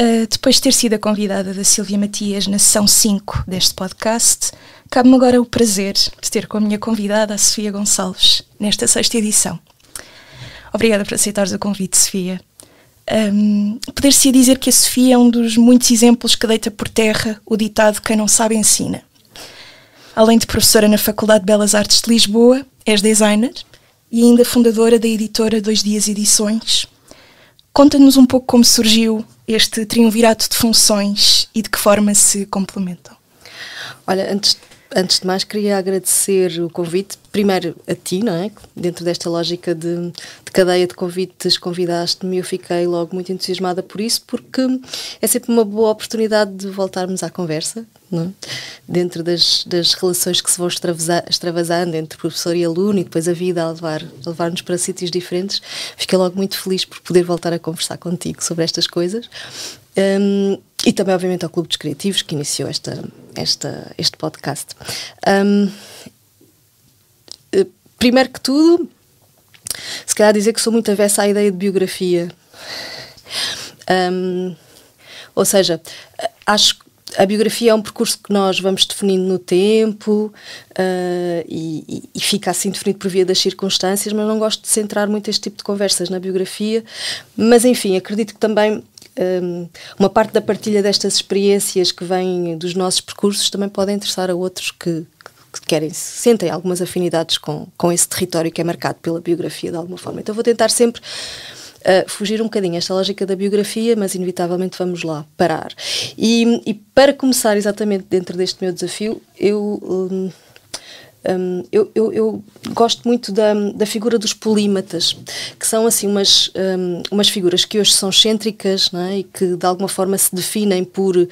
Ah, depois de ter sido a convidada da Silvia Matias na sessão 5 deste podcast, cabe-me agora o prazer de ter com a minha convidada, a Sofia Gonçalves, nesta sexta edição. Obrigada por aceitares o convite, Sofia. Um, Poder-se dizer que a Sofia é um dos muitos exemplos que deita por terra o ditado Quem não sabe ensina. Além de professora na Faculdade de Belas Artes de Lisboa, és designer e ainda fundadora da editora Dois Dias Edições. Conta-nos um pouco como surgiu este triunvirato de funções e de que forma se complementam? Olha, antes de Antes de mais, queria agradecer o convite, primeiro a ti, não é? Dentro desta lógica de, de cadeia de convites, convidaste-me eu fiquei logo muito entusiasmada por isso, porque é sempre uma boa oportunidade de voltarmos à conversa, não? É? dentro das, das, relações que se vão extravasando entre professor e aluno e depois a vida a levar-nos levar para sítios diferentes, fiquei logo muito feliz por poder voltar a conversar contigo sobre estas coisas. Um, e também, obviamente, ao Clube dos Criativos, que iniciou esta, esta, este podcast. Um, eh, primeiro que tudo, se calhar dizer que sou muito avessa à ideia de biografia. Um, ou seja, eh, acho que a biografia é um percurso que nós vamos definindo no tempo uh, e, e, fica assim definido por via das circunstâncias, mas não gosto de centrar muito este tipo de conversas na biografia. Mas enfim, acredito que também um, uma parte da partilha destas experiências que vêm dos nossos percursos também pode interessar a outros que, que querem, sentem algumas afinidades com, com esse território que é marcado pela biografia de alguma forma. Então vou tentar sempre uh, fugir um bocadinho esta lógica da biografia, mas inevitavelmente vamos lá parar. E, e para começar exatamente dentro deste meu desafio, eu. Um, um, eu, eu, eu, gosto muito da, da figura dos polímatas, que são assim umas, um, umas figuras que hoje são excêntricas é? e que de alguma forma se definem por uh,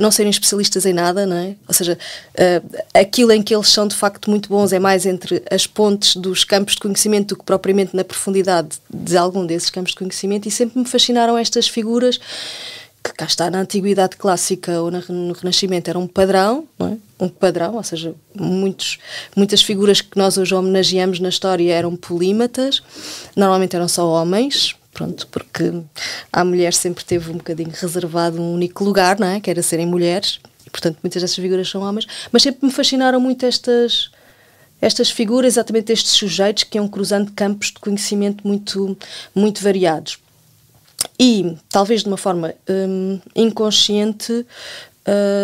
não serem especialistas em nada, é? ou seja, uh, aquilo em que eles são de facto muito bons é mais entre as pontes dos campos de conhecimento do que propriamente na profundidade de algum desses campos de conhecimento, e sempre me fascinaram estas figuras que cá está na antiguidade clássica ou no Renascimento era um padrão, é? um padrão, ou seja, muitos, muitas figuras que nós hoje homenageamos na história eram polímatas, normalmente eram só homens, pronto, porque a mulher sempre teve um bocadinho reservado um único lugar, não é? que era serem mulheres, e, portanto muitas dessas figuras são homens, mas sempre me fascinaram muito estas estas figuras, exatamente estes sujeitos que iam cruzando campos de conhecimento muito muito variados e, talvez de uma forma um, inconsciente,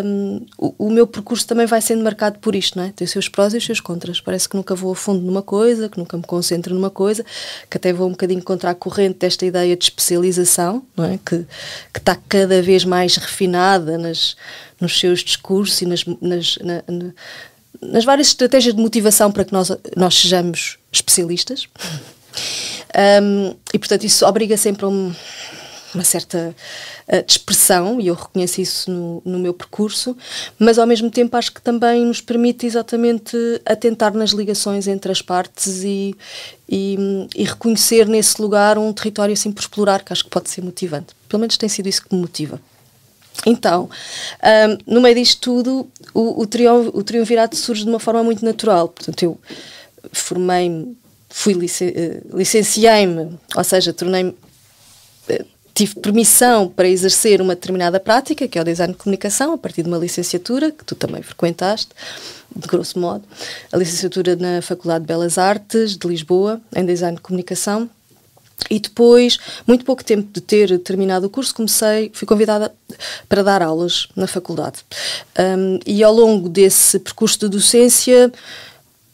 um, o, o, meu percurso também vai sendo marcado por isto, não é? Tem os seus prós e os seus contras. Parece que nunca vou a fundo numa coisa, que nunca me concentro numa coisa, que até vou um bocadinho contra a corrente desta ideia de especialização, não é? Que, que está cada vez mais refinada nas, nos seus discursos e nas, nas, na, na, nas várias estratégias de motivação para que nós, nós sejamos especialistas. Um, e portanto isso obriga sempre a um, uma certa eh, dispersão expressão e eu reconheço isso no, no, meu percurso, mas ao mesmo tempo acho que também nos permite exatamente atentar nas ligações entre as partes e, e, e, reconhecer nesse lugar um território assim por explorar que acho que pode ser motivante. Pelo menos tem sido isso que me motiva. Então, um, no meio disto tudo, o, o, triunv o triunvirato surge de uma forma muito natural. Portanto, eu formei-me fui lici eh, licenciei-me, ou seja, tornei-me eh, tive permissão para exercer uma determinada prática, que é o design de comunicação, a partir de uma licenciatura, que tu também frequentaste, de grosso modo, a licenciatura na Faculdade de Belas Artes de Lisboa, em design de comunicação. E depois, muito pouco tempo de ter terminado o curso, comecei, fui convidada para dar aulas na faculdade. Um, e ao longo desse percurso de docência,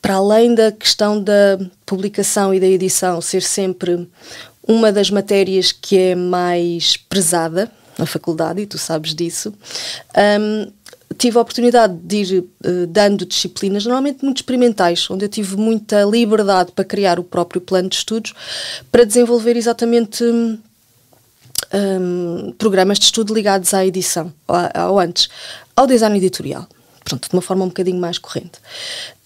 para além da questão da publicação e da edição ser sempre uma das matérias que é mais pesada na faculdade, e tu sabes disso, um, tive a oportunidade de ir uh, dando disciplinas, normalmente muito experimentais, onde eu tive muita liberdade para criar o próprio plano de estudos, para desenvolver exatamente um, hum, programas de estudo ligados à edição, ou antes, ao design editorial pronto, de uma forma um bocadinho mais corrente.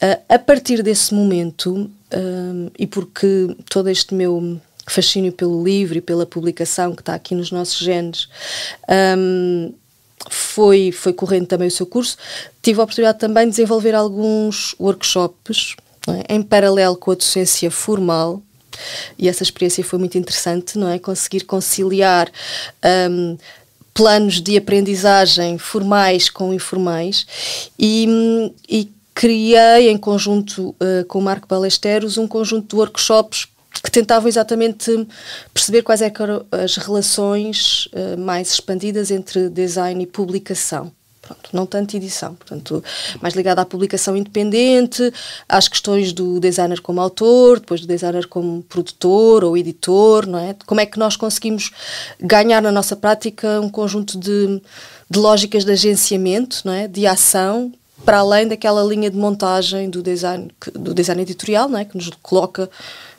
Uh, a partir desse momento, uh, e porque todo este meu fascínio pelo livro e pela publicação que está aqui nos nossos genes, um, foi, foi correndo também o seu curso, tive a oportunidade também de desenvolver alguns workshops é? em paralelo com a docência formal, e essa experiência foi muito interessante, não é? Conseguir conciliar. Um, planos de aprendizagem formais com informais e, e criei em conjunto uh, com o Marco Balesteros um conjunto de workshops que tentavam exatamente perceber quais é eram as relações uh, mais expandidas entre design e publicação. Pronto, não tanto edição, portanto, mais ligada à publicação independente, às questões do designer como autor, depois do designer como produtor ou editor, não é? Como é que nós conseguimos ganhar na nossa prática um conjunto de, de lógicas de agenciamento, não é? De ação, para além daquela linha de montagem do design, do design editorial, não é? Que nos coloca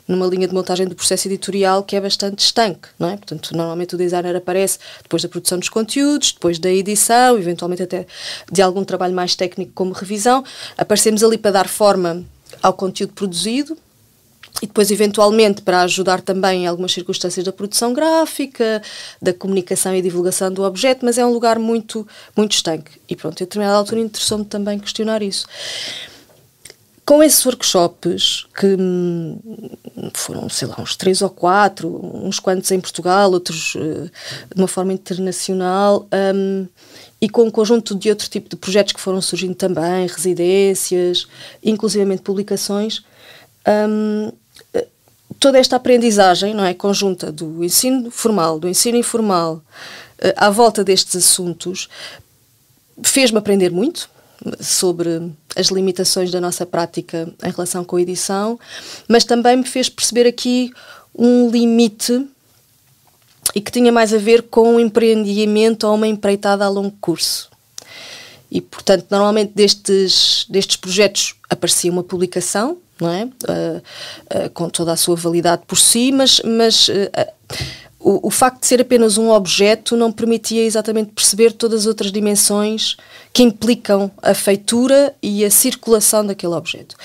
numa linha de montagem do processo editorial que é bastante estanque, não é? Portanto, normalmente o designer aparece depois da produção dos conteúdos, depois da edição, eventualmente até de algum trabalho mais técnico como revisão. Aparecemos ali para dar forma ao conteúdo produzido, e depois, eventualmente, para ajudar também em algumas circunstâncias da produção gráfica, da comunicação e divulgação do objeto, mas é um lugar muito, muito estanque. E pronto, a determinada altura interessou-me também questionar isso com esses workshops, que hum, foram, sei lá, uns três ou quatro, uns quantos em Portugal, outros eh, de uma forma internacional, um, e com um conjunto de outro tipo de projetos que foram surgindo também, residências, inclusivamente publicações, um, eh, toda esta aprendizagem, não é, conjunta do ensino formal, do ensino informal, eh, à volta destes assuntos, fez-me aprender muito, sobre as limitações da nossa prática em relação com a edição, mas também me fez perceber aqui um limite e que tinha mais a ver com um empreendimento ou uma empreitada a longo curso. E, portanto, normalmente destes, destes projetos aparecia uma publicação, não é? Uh, uh, com toda a sua validade por si, mas, mas uh, o, o, facto de ser apenas um objeto não permitia exatamente perceber todas as outras dimensões que implicam a feitura e a circulação daquele objeto.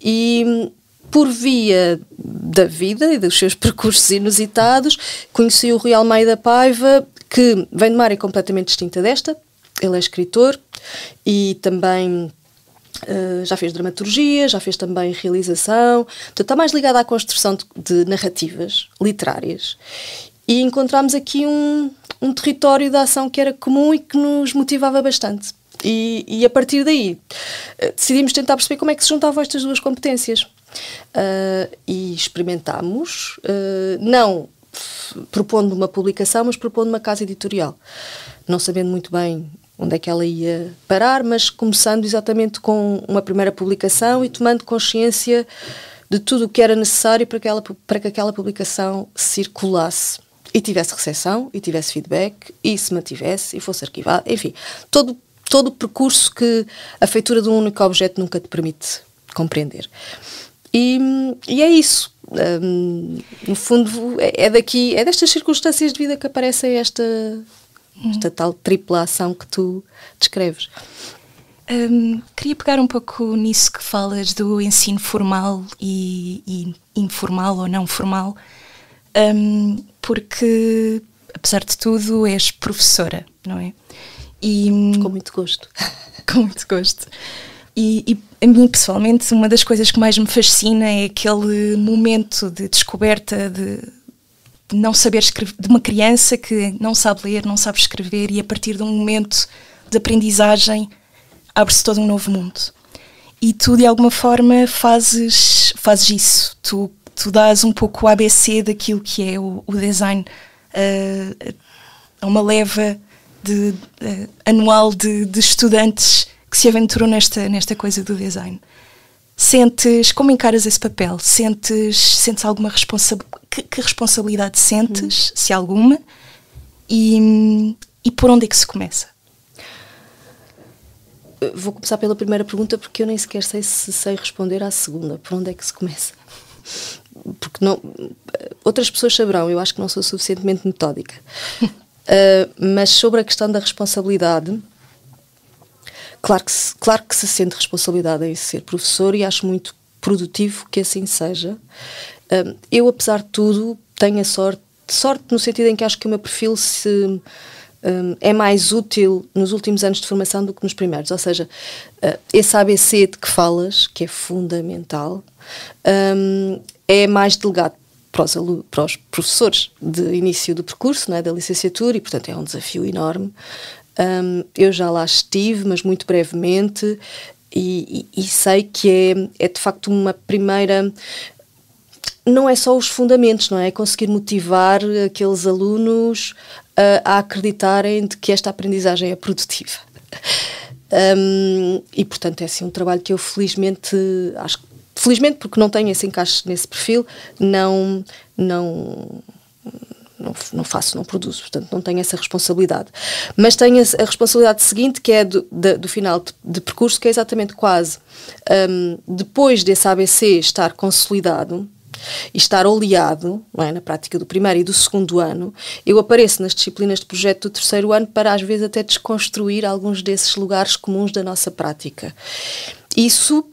E por via da vida e dos seus percursos inusitados, conheci o Rui Almeida Paiva, que vem de uma área completamente distinta desta. Ele é escritor e também eh, já fez dramaturgia, já fez também realização, portanto, está mais ligada à construção de, de narrativas literárias. E encontramos aqui um, um território de ação que era comum e que nos motivava bastante. E, e, a partir daí eh, decidimos tentar perceber como é que se juntavam estas duas competências. Uh, e experimentámos, uh, não propondo uma publicação, mas propondo uma casa editorial. Não sabendo muito bem onde é que ela ia parar, mas começando exatamente com uma primeira publicação e tomando consciência de tudo o que era necessário para que, ela, para que aquela publicação circulasse e tivesse recepção, e tivesse feedback, e se mantivesse, e fosse arquivada, enfim, todo, todo o percurso que a feitura de um único objeto nunca te permite compreender. E, e é isso. Um, no fundo, é, é daqui, é destas circunstâncias de vida que aparecem esta uhum. esta tal tripla ação que tu descreves. Um, queria pegar um pouco nisso que falas do ensino formal e, e informal ou não formal, um, porque, apesar de tudo, és professora, não é? E, hum, com muito gosto. com muito gosto. E, e, a mim, pessoalmente, uma das coisas que mais me fascina é aquele momento de descoberta de, de não saber escrever, de uma criança que não sabe ler, não sabe escrever e a partir de um momento de aprendizagem abre-se todo um novo mundo. E tu de alguma forma fazes, fazes isso, tu, tu dás um pouco o ABC daquilo que é o, o design eh, a, uma leva de, uh, anual de, de, estudantes que se aventuram nesta, nesta coisa do design. Sentes, como encaras esse papel? Sentes, sentes alguma responsa que, que responsabilidade sentes, uhum. se alguma, e, e por onde é que se começa? Vou começar pela primeira pergunta porque eu nem sequer sei se sei responder à segunda. Por onde é que se começa? Porque não, outras pessoas saberão, eu acho que não sou suficientemente metódica. uh, mas sobre a questão da responsabilidade, claro que, se, claro que se sente responsabilidade em ser professor e acho muito produtivo que assim seja. eu, apesar de tudo, tenho a sorte, sorte no sentido em que acho que o meu perfil se é mais útil nos últimos anos de formação do que nos primeiros. Ou seja, ah, esse ABC de que falas, que é fundamental, é mais delegado para os, para os professores de início do percurso, é? da licenciatura, e portanto é um desafio enorme. eu já lá estive, mas muito brevemente, e, e, sei que é, é de facto uma primeira não é só os fundamentos, não é? é conseguir motivar aqueles alunos a acreditarem de que esta aprendizagem é produtiva. Um, e portanto é assim um trabalho que eu felizmente acho felizmente porque não tenho esse encaixe nesse perfil não não não, não faço, não produzo, portanto não tenho essa responsabilidade. Mas tenho a, responsabilidade seguinte, que é do, de, do final de, de, percurso, que é exatamente quase um, depois desse ABC estar consolidado e estar oleado é, na prática do primeiro e do segundo ano, eu apareço nas disciplinas de projeto do terceiro ano para às vezes até desconstruir alguns desses lugares comuns da nossa prática. Isso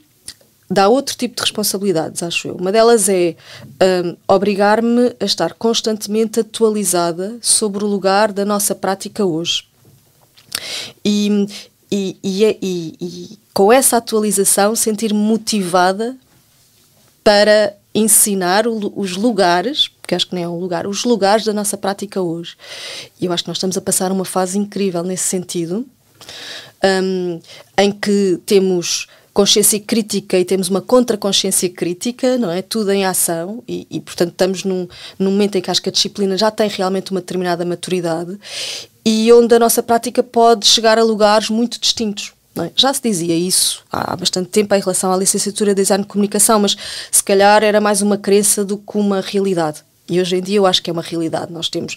dá outro tipo de responsabilidades, acho eu. Uma delas é um, obrigar-me a estar constantemente atualizada sobre o lugar da nossa prática hoje. E, e, e, é, e, e com essa atualização, sentir-me motivada para ensinar o, os lugares, porque acho que nem é um lugar, os lugares da nossa prática hoje. E eu acho que nós estamos a passar uma fase incrível nesse sentido, um, em que temos consciência crítica e temos uma contraconsciência crítica, não é? Tudo em ação e, e, portanto, estamos num, num momento em que acho que a disciplina já tem realmente uma determinada maturidade e onde a nossa prática pode chegar a lugares muito distintos. É? Já se dizia isso há bastante tempo em relação à licenciatura de Design de Comunicação, mas se calhar era mais uma crença do que uma realidade. E hoje em dia eu acho que é uma realidade. Nós temos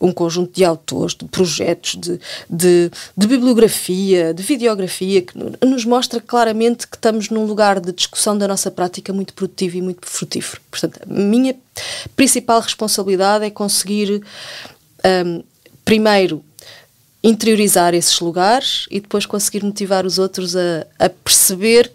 um conjunto de autores, de projetos, de, de, de bibliografia, de videografia, que nos mostra claramente que estamos num lugar de discussão da nossa prática muito produtivo e muito frutífero. Portanto, a minha principal responsabilidade é conseguir, um, primeiro, interiorizar esses lugares e depois conseguir motivar os outros a, a perceber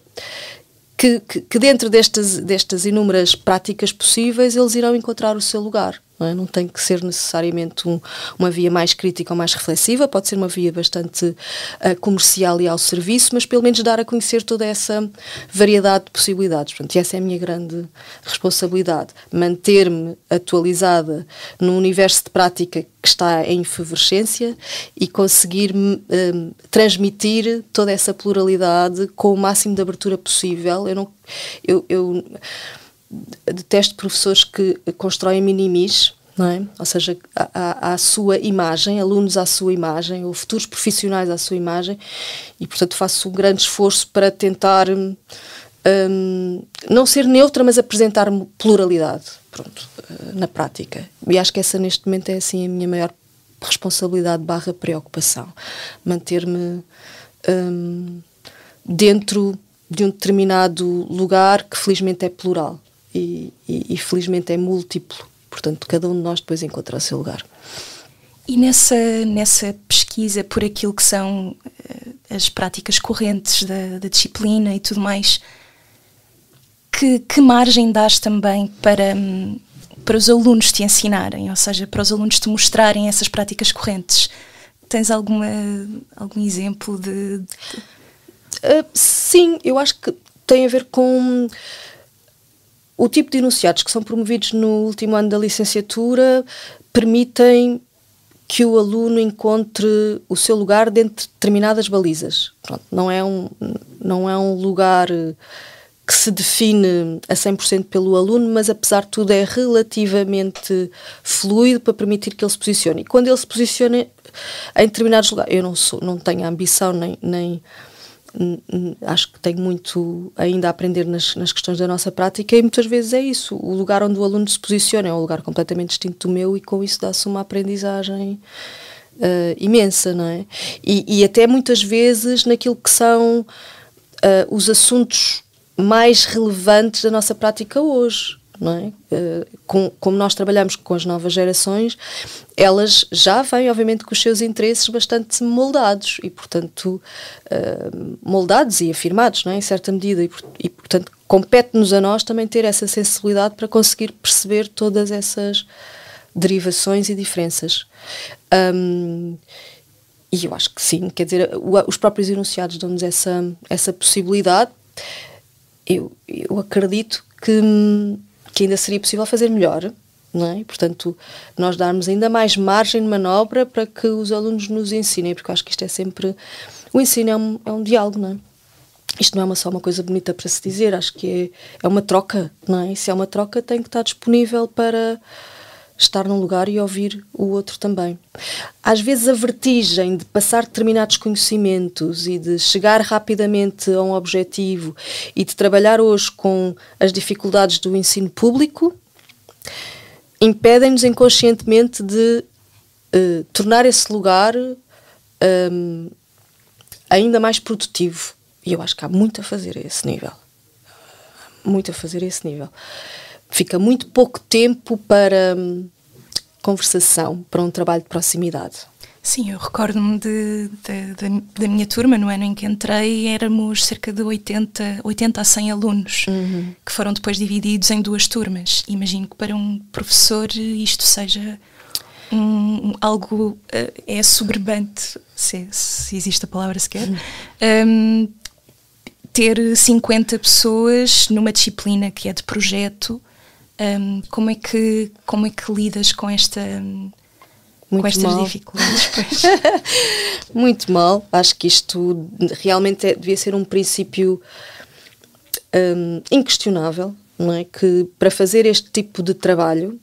que, que, que, dentro destas, destas inúmeras práticas possíveis eles irão encontrar o seu lugar. Não, é? não tem que ser necessariamente um, uma via mais crítica ou mais reflexiva, pode ser uma via bastante uh, comercial e ao serviço, mas pelo menos dar a conhecer toda essa variedade de possibilidades. Portanto, e essa é a minha grande responsabilidade, manter-me atualizada no universo de prática que está em efervescência e conseguir um, eh, transmitir toda essa pluralidade com o máximo de abertura possível. Eu não, eu, eu detesto professores que constroem minimis, não é? ou seja, à sua imagem, alunos à sua imagem, ou futuros profissionais à sua imagem, e portanto faço um grande esforço para tentar um, hum, não ser neutra, mas apresentar-me pluralidade, pronto, eh, na prática. E acho que essa neste momento é assim a minha maior responsabilidade barra preocupação, manter-me um, dentro de um determinado lugar que felizmente é plural e, e, e felizmente é múltiplo. Portanto, cada um de nós depois encontra o seu lugar. E nessa, nessa pesquisa por aquilo que são eh, as práticas correntes da, da, disciplina e tudo mais, que, que margem dás também para, hum, para os alunos te ensinarem, ou seja, para os alunos te mostrarem essas práticas correntes? Tens alguma, algum exemplo de. de... Uh, sim, eu acho que tem a ver com o tipo de enunciados que são promovidos no último ano da licenciatura permitem que o aluno encontre o seu lugar dentro de determinadas balizas. Pronto, não, é um, não é um lugar eh, que se define a 100% pelo aluno, mas apesar de tudo é relativamente fluido para permitir que ele se posicione. E quando ele se posiciona em determinados lugares, eu não, sou, não tenho ambição nem, nem acho que tenho muito ainda a aprender nas, nas questões da nossa prática e muitas vezes é isso. O lugar onde o aluno se posiciona é um lugar completamente distinto do meu e com isso dá-se uma aprendizagem uh, imensa, não é? E, e, até muitas vezes naquilo que são uh, os assuntos mais relevantes da nossa prática hoje não é? Eh, com, como nós trabalhamos com as novas gerações, elas já vêm, obviamente, com os seus interesses bastante moldados e, portanto, eh, moldados e afirmados, não é? em certa medida, e, portanto, compete-nos a nós também ter essa sensibilidade para conseguir perceber todas essas derivações e diferenças. Um, e eu acho que sim, quer dizer, os próprios enunciados dão-nos essa, essa possibilidade. Eu, eu acredito que hum, que ainda seria possível fazer melhor, não é? E, portanto, nós darmos ainda mais margem de manobra para que os alunos nos ensinem, porque eu acho que isto é sempre. O ensino é um, é um diálogo, não é? Isto não é uma, só uma coisa bonita para se dizer, acho que é, é uma troca, não é? E se é uma troca, tem que estar disponível para estar num lugar e ouvir o outro também. Às vezes a vertigem de passar determinados conhecimentos e de chegar rapidamente a um objetivo e de trabalhar hoje com as dificuldades do ensino público impedem-nos inconscientemente de eh, tornar esse lugar um, ehm, ainda mais produtivo. E eu acho que há muito a fazer a esse nível. Muito a fazer a esse nível. Fica muito pouco tempo para hum, conversação para um trabalho de proximidade? Sim, eu recordo-me da minha turma, no ano em que entrei, éramos cerca de 80, 80 a 100 alunos, uhum. que foram depois divididos em duas turmas. Imagino que para um professor isto seja um, algo, eh, é soberbante, se, se, existe a palavra sequer, uhum. um, ter 50 pessoas numa disciplina que é de projeto, um, como, é que, como é que lidas com esta. Muito com estas mal. dificuldades, pois. Muito mal. Acho que isto realmente é, devia ser um princípio um, inquestionável, não é? Que para fazer este tipo de trabalho,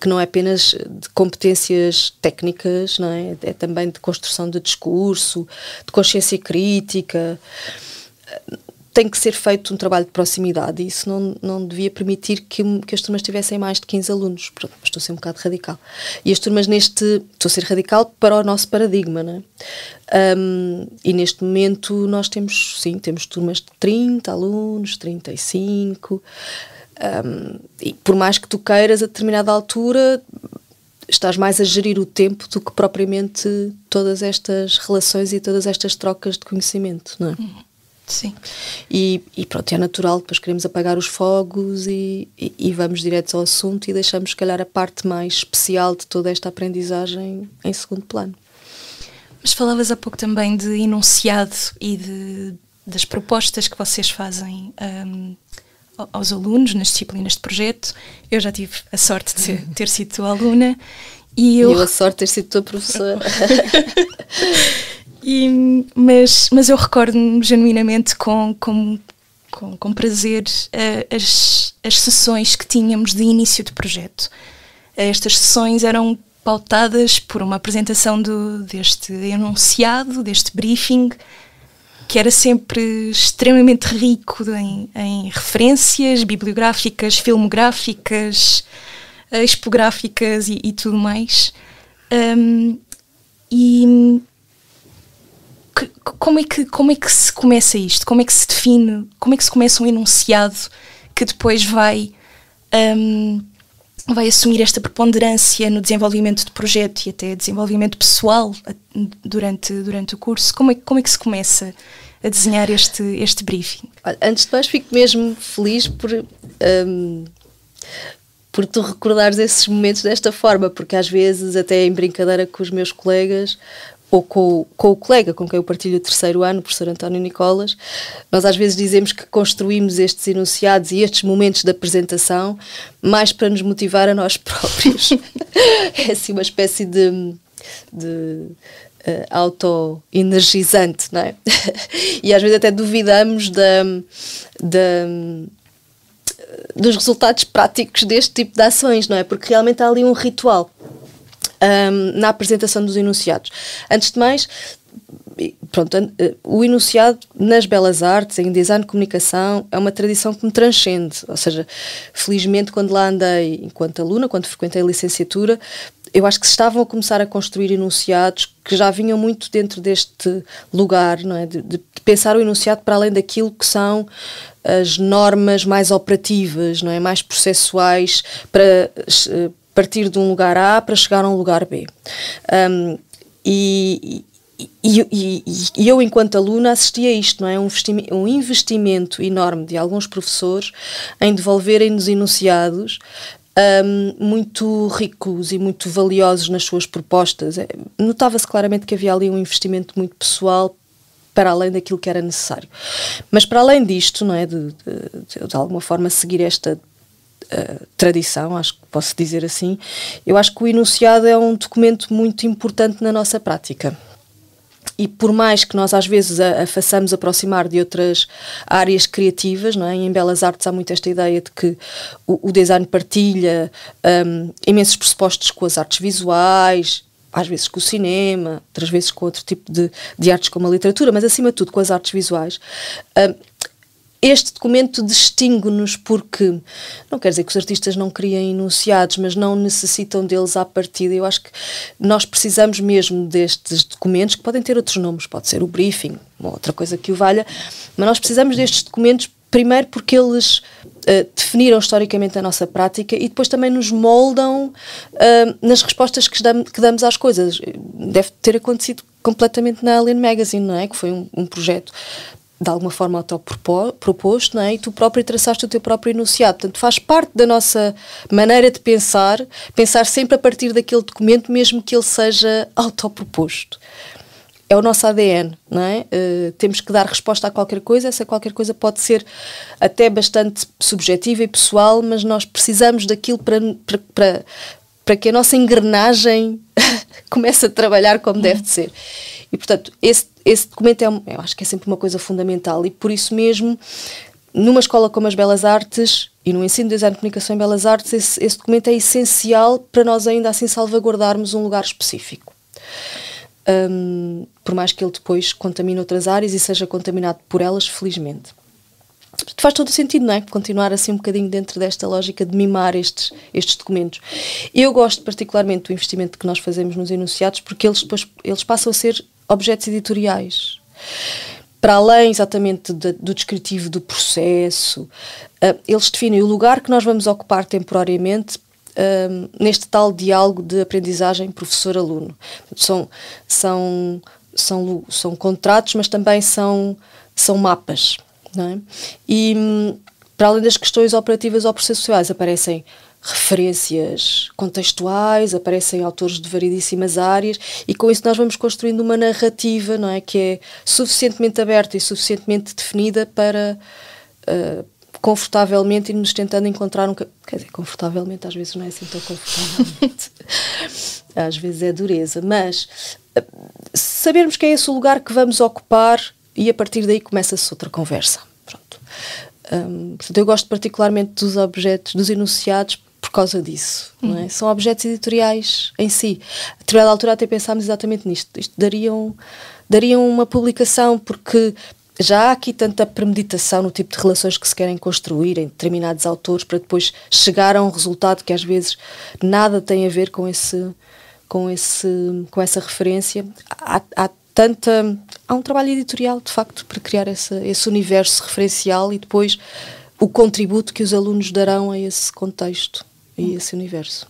que não é apenas de competências técnicas, não é? É também de construção de discurso, de consciência crítica tem que ser feito um trabalho de proximidade e isso não, não devia permitir que, que as turmas tivessem mais de 15 alunos. Pronto, estou a ser um bocado radical. E as turmas neste... Estou a ser radical para o nosso paradigma, não é? Um, e neste momento nós temos, sim, temos turmas de 30 alunos, 35... Um, e por mais que tu queiras, a determinada altura estás mais a gerir o tempo do que propriamente todas estas relações e todas estas trocas de conhecimento, não é? Uhum. Sim. E, e, pronto, é natural, depois queremos apagar os fogos e, e, e, vamos direto ao assunto e deixamos, se calhar, a parte mais especial de toda esta aprendizagem em segundo plano. Mas falavas há pouco também de enunciado e de, das propostas que vocês fazem um, aos alunos nas disciplinas de projeto. Eu já tive a sorte de ter, sido tua aluna e eu... eu a sorte de ter sido tua professora. E, mas, mas eu recordo-me genuinamente com, com, com, com prazer uh, as, as sessões que tínhamos de início de projeto. Uh, estas sessões eram pautadas por uma apresentação do, deste enunciado, deste briefing, que era sempre extremamente rico em, em referências bibliográficas, filmográficas, expográficas e, e tudo mais. Um, e, que, como, é que, como é que se começa isto? Como é que se define? Como é que se começa um enunciado que depois vai, um, vai assumir esta preponderância no desenvolvimento de projeto e até desenvolvimento pessoal durante, durante o curso? Como é, como é que se começa a desenhar este, este briefing? Antes de mais, fico mesmo feliz por. Um, por tu recordares esses momentos desta forma, porque às vezes, até em brincadeira com os meus colegas, ou com, com, o colega com quem eu partilho o terceiro ano, o professor António Nicolas, nós às vezes dizemos que construímos estes enunciados e estes momentos de apresentação mais para nos motivar a nós próprios. é assim uma espécie de, de uh, auto-energizante, não é? e às vezes até duvidamos da, da dos resultados práticos deste tipo de ações, não é? Porque realmente há ali um ritual um, na apresentação dos enunciados. Antes de mais, pronto, eh, o enunciado nas belas artes, em design de comunicação, é uma tradição que me transcende. Ou seja, felizmente, quando lá andei enquanto aluna, quando frequentei a licenciatura, eu acho que se estavam a começar a construir enunciados que já vinham muito dentro deste lugar, não é? de, de pensar o enunciado para além daquilo que são as normas mais operativas, não é? mais processuais para eh, partir de um lugar A para chegar a um lugar B. Um, e, e, e, e, eu, enquanto aluna, assistia a isto, não é? Um, um investimento enorme de alguns professores em devolverem-nos enunciados um, muito ricos e muito valiosos nas suas propostas. É, notava-se claramente que havia ali um investimento muito pessoal para além daquilo que era necessário. Mas para além disto, não é, de, de, de, de alguma forma seguir esta eh, tradição, acho que posso dizer assim, eu acho que o enunciado é um documento muito importante na nossa prática. E por mais que nós às vezes a, a façamos aproximar de outras áreas criativas, não é? em belas artes há muito esta ideia de que o, o design partilha um, imensos pressupostos com as artes visuais, às vezes com o cinema, outras vezes com outro tipo de, de artes como a literatura, mas acima de tudo com as artes visuais. Um, este documento distingue-nos porque não quer dizer que os artistas não criem enunciados, mas não necessitam deles à partida. Eu acho que nós precisamos mesmo destes documentos, que podem ter outros nomes, pode ser o briefing, uma outra coisa que o valha, mas nós precisamos destes documentos primeiro porque eles uh, definiram historicamente a nossa prática e depois também nos moldam uh, nas respostas que, que damos às coisas. Deve ter acontecido completamente na Alien Magazine, não é? Que foi um, um projeto de alguma forma autoproposto não é? e tu próprio traçaste o teu próprio enunciado. Portanto, faz parte da nossa maneira de pensar, pensar sempre a partir daquele documento, mesmo que ele seja autoproposto. É o nosso ADN, não é? Uh, temos que dar resposta a qualquer coisa, essa qualquer coisa pode ser até bastante subjetiva e pessoal, mas nós precisamos daquilo para, para, para, para que a nossa engrenagem comece a trabalhar como deve de ser. E, portanto, esse, esse documento é, eu acho que é sempre uma coisa fundamental e, por isso mesmo, numa escola como as Belas Artes e no ensino de design de comunicação em Belas Artes, esse, esse documento é essencial para nós ainda assim salvaguardarmos um lugar específico. Um, por mais que ele depois contamine outras áreas e seja contaminado por elas, felizmente. faz todo o sentido, não é? Continuar assim um bocadinho dentro desta lógica de mimar estes, estes documentos. Eu gosto particularmente do investimento que nós fazemos nos enunciados porque eles depois eles passam a ser objetos editoriais. Para além exatamente de, do descritivo do processo, uh, eles definem o lugar que nós vamos ocupar temporariamente uh, neste tal diálogo de aprendizagem professor-aluno. São, são, são, são contratos, mas também são, são mapas. É? E hum, para além das questões operativas ou processuais, aparecem referências contextuais, aparecem autores de variedíssimas áreas e com isso nós vamos construindo uma narrativa, não é, que é suficientemente aberta e suficientemente definida para uh, confortavelmente irmos tentando encontrar um quer dizer, confortavelmente às vezes não é assim tão confortavelmente. às vezes é dureza, mas eh, sabermos que é esse o lugar que vamos ocupar e a partir daí começa-se outra conversa. Pronto. Um, portanto, eu gosto particularmente dos objetos, dos enunciados, por causa disso. É? Uhum. São objetos editoriais em si. A determinada altura até pensámos exatamente nisto. Isto daria, um, daria uma publicação, porque já há aqui tanta premeditação no tipo de relações que se querem construir em determinados autores para depois chegar a um resultado que às vezes nada tem a ver com esse com esse com essa referência há, há tanta há um trabalho editorial de facto para criar essa, esse universo referencial e depois o contributo que os alunos darão a esse contexto e esse universo.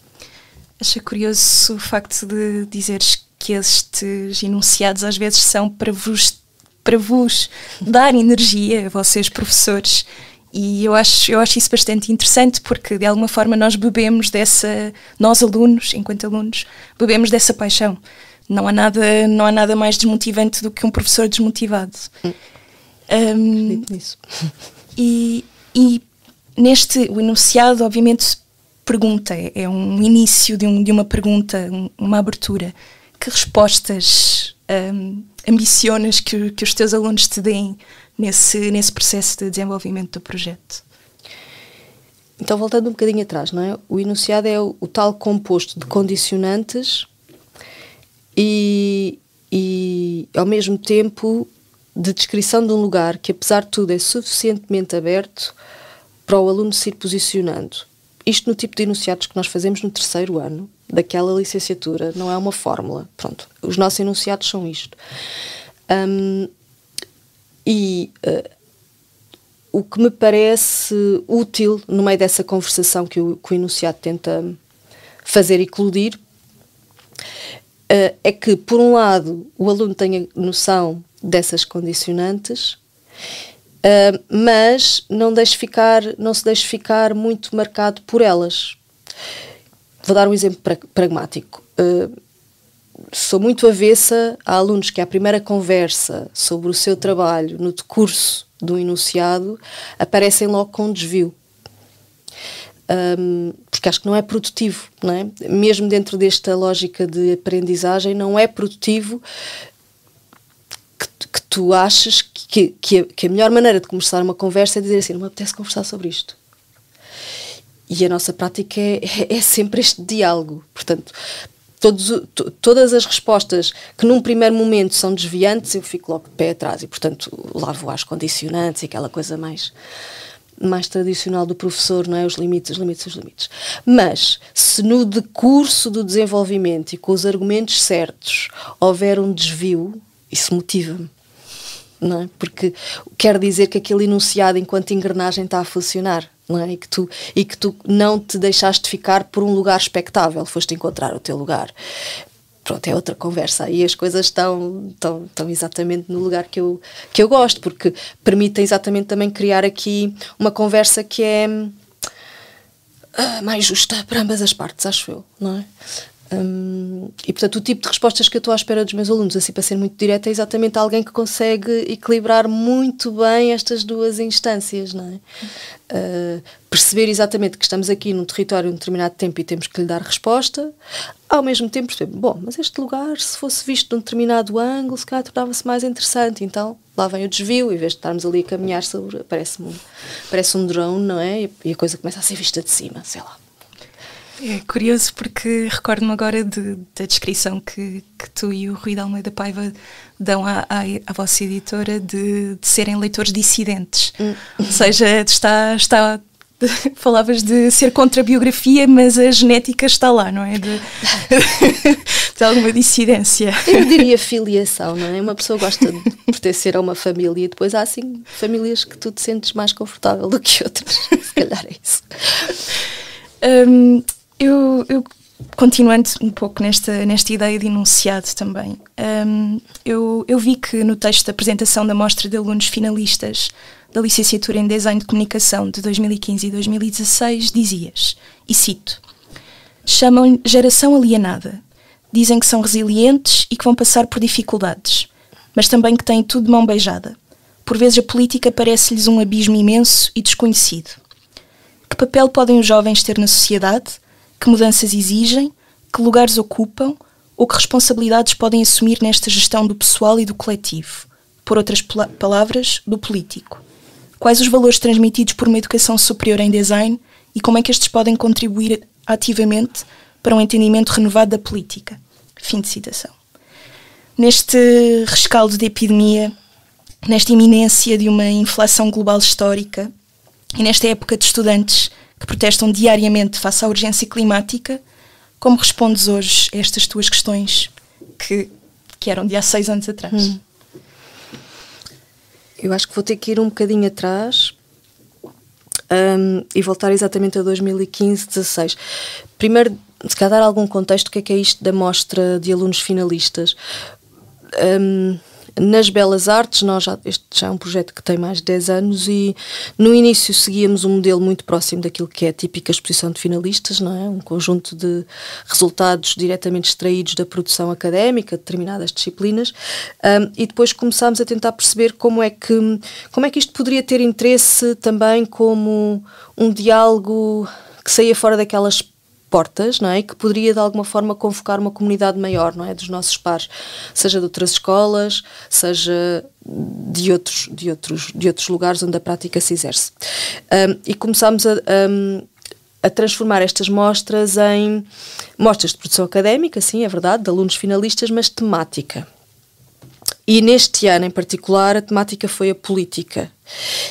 Acho curioso o facto de dizeres que estes enunciados às vezes são para vos, para vos dar energia, vocês professores. E eu acho, eu acho isso bastante interessante porque de alguma forma nós bebemos dessa, nós alunos, enquanto alunos, bebemos dessa paixão. Não há nada, não há nada mais desmotivante do que um professor desmotivado. Hum. Um, e, e neste o enunciado, obviamente, pergunta, é um início de, um, de uma pergunta, um, uma abertura. Que respostas um, ambicionas que, que os teus alunos te deem nesse, nesse processo de desenvolvimento do projeto? Então, voltando um bocadinho atrás, não é? o enunciado é o, o tal composto de condicionantes e, e, ao mesmo tempo, de descrição de um lugar que, apesar de tudo, é suficientemente aberto para o aluno se ir posicionando isto no tipo de enunciados que nós fazemos no terceiro ano daquela licenciatura, não é uma fórmula. Pronto, os nossos enunciados são isto. Um, e uh, o que me parece útil no meio dessa conversação que o, que o enunciado tenta fazer eclodir uh, eh, é que, por um lado, o aluno tenha noção dessas condicionantes Uh, mas não, deixe ficar, não se deixe ficar muito marcado por elas. Vou dar um exemplo pragmático. Uh, sou muito avessa a alunos que, à primeira conversa sobre o seu trabalho no decurso do enunciado, aparecem logo com um desvio. Um, ah, porque acho que não é produtivo, não é? mesmo dentro desta lógica de aprendizagem, não é produtivo que, que tu aches que, que, a, que a melhor maneira de começar uma conversa é dizer assim: não me apetece conversar sobre isto. E a nossa prática é, é, é sempre este diálogo. Portanto, todos, todas as respostas que num primeiro momento são desviantes, eu fico logo de pé atrás e, portanto, lá vou às condicionantes e aquela coisa mais mais tradicional do professor, não é? Os limites, os limites, os limites. Mas, se no decurso do desenvolvimento e com os argumentos certos houver um desvio, isso motiva-me não é? Porque quer dizer que aquele enunciado enquanto engrenagem está a funcionar. É? e, que tu, e que tu não te deixaste ficar por um lugar espectável, foste encontrar o teu lugar. Pronto, é outra conversa. Aí as coisas estão, estão, estão exatamente no lugar que eu, que eu gosto, porque permitem exatamente também criar aqui uma conversa que é ah, mais justa para ambas as partes, acho eu, não é? Hum, e portanto, o tipo de respostas que eu estou à espera dos meus alunos, assim para ser muito direta, é exatamente alguém que consegue equilibrar muito bem estas duas instâncias, não é? Uh, perceber exatamente que estamos aqui num território um determinado tempo e temos que lhe dar resposta, ao mesmo tempo perceber, bom, mas este lugar, se fosse visto de um determinado ângulo, se calhar tornava-se mais interessante, então lá vem o desvio, em vez de estarmos ali a caminhar sobre. parece-me parece um drone, não é? E a coisa começa a ser vista de cima, sei lá. É curioso porque recordo-me agora de, da descrição que, que tu e o Rui de Almeida Paiva dão à, à, à vossa editora de, de, serem leitores dissidentes. Hum. Ou seja, está, está, falavas de ser contra a biografia, mas a genética está lá, não é? De, de alguma dissidência. Eu diria filiação, não é? Uma pessoa gosta de pertencer a uma família e depois há assim famílias que tu te sentes mais confortável do que outras. Se calhar é isso. Um, eu, eu continuando um pouco nesta, nesta ideia de enunciado também, um, eu, eu vi que no texto da apresentação da mostra de alunos finalistas da licenciatura em Design de Comunicação de 2015 e 2016 dizias, e cito, chamam-lhe geração alienada, dizem que são resilientes e que vão passar por dificuldades, mas também que têm tudo de mão beijada. Por vezes a política parece-lhes um abismo imenso e desconhecido. Que papel podem os jovens ter na sociedade? que mudanças exigem, que lugares ocupam ou que responsabilidades podem assumir nesta gestão do pessoal e do coletivo. Por outras palavras, do político. Quais os valores transmitidos por uma educação superior em design e como é que estes podem contribuir ativamente para um entendimento renovado da política. Fim de citação. Neste rescaldo de epidemia, nesta iminência de uma inflação global histórica e nesta época de estudantes que protestam diariamente face à urgência climática, como respondes hoje a estas tuas questões que, que eram de há seis anos atrás? Hum. Eu acho que vou ter que ir um bocadinho atrás um, e voltar exatamente a 2015, 16. Primeiro, se calhar dar algum contexto, o que é, que é isto da mostra de alunos finalistas? Um, nas Belas Artes, nós já, este já é um projeto que tem mais de 10 anos e no início seguíamos um modelo muito próximo daquilo que é a típica exposição de finalistas, não é? Um conjunto de resultados diretamente extraídos da produção académica, de determinadas disciplinas, um, e depois começámos a tentar perceber como é, que, como é que isto poderia ter interesse também como um diálogo que saía fora daquelas portas, não é? Que poderia de alguma forma convocar uma comunidade maior, não é? Dos nossos pares, seja de outras escolas, seja de outros, de outros, de outros lugares onde a prática se exerce. Um, e começámos a, um, a transformar estas mostras em mostras de produção académica, sim, é verdade, de alunos finalistas, mas temática. E neste ano em particular a temática foi a política.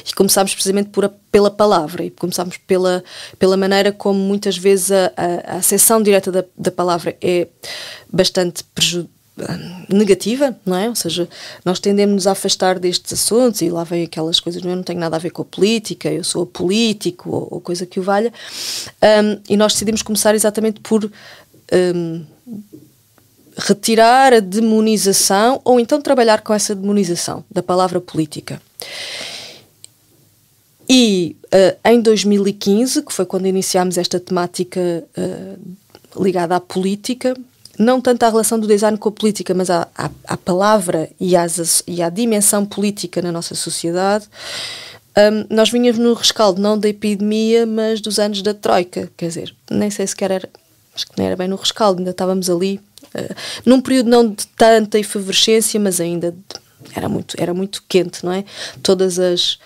E começámos precisamente por a, pela palavra e começámos pela, pela maneira como muitas vezes a, a, a acessão direta da, da palavra é bastante negativa, não é? Ou seja, nós tendemos a afastar destes assuntos e lá vem aquelas coisas, eu não tenho nada a ver com a política, eu sou político ou, ou, coisa que o valha. Um, e nós decidimos começar exatamente por um, retirar a demonização ou então trabalhar com essa demonização da palavra política. E uh, em 2015, que foi quando iniciámos esta temática uh, ligada à política, não tanto à relação do design com a política, mas à, à, à palavra e, às, e à dimensão política na nossa sociedade, um, nós vinhamos no rescaldo não da epidemia, mas dos anos da Troika, quer dizer, nem sei sequer era, acho que era bem no rescaldo, ainda estávamos ali eh, num período não de tanta efervescência, mas ainda era muito, era muito quente, não é? Todas as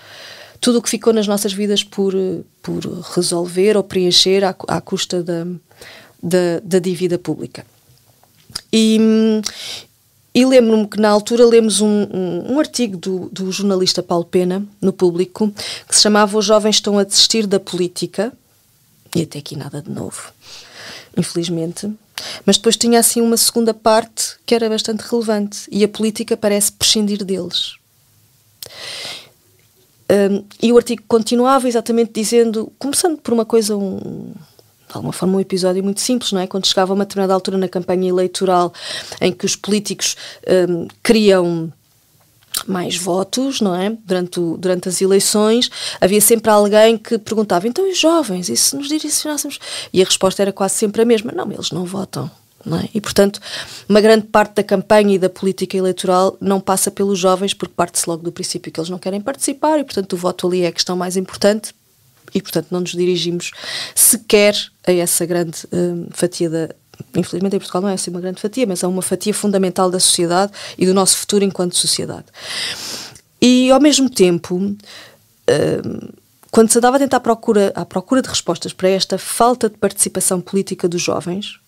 tudo o que ficou nas nossas vidas por, por resolver ou preencher à, à custa da, da, da, dívida pública. E, e lembro-me que na altura lemos um, um, um artigo do, do, jornalista Paulo Pena, no público, que se chamava Os Jovens Estão a Desistir da Política, e até aqui nada de novo, infelizmente. Mas depois tinha assim uma segunda parte que era bastante relevante e a política parece prescindir deles. Um, e o artigo continuava exatamente dizendo, começando por uma coisa, um, de alguma forma, um episódio muito simples, não é? Quando chegava a uma determinada altura na campanha eleitoral em que os políticos um, criam mais votos, não é? Durante, o, durante as eleições, havia sempre alguém que perguntava: então, os jovens, e se nos direcionássemos? E a resposta era quase sempre a mesma: não, eles não votam. Não é? E, portanto, uma grande parte da campanha e da política eleitoral não passa pelos jovens, porque parte-se logo do princípio que eles não querem participar e, portanto, o voto ali é a questão mais importante e, portanto, não nos dirigimos sequer a essa grande hum, fatia da, infelizmente em Portugal não é assim uma grande fatia, mas é uma fatia fundamental da sociedade e do nosso futuro enquanto sociedade. E ao mesmo tempo, eh, quando se andava a tentar procura, à procura de respostas para esta falta de participação política dos jovens,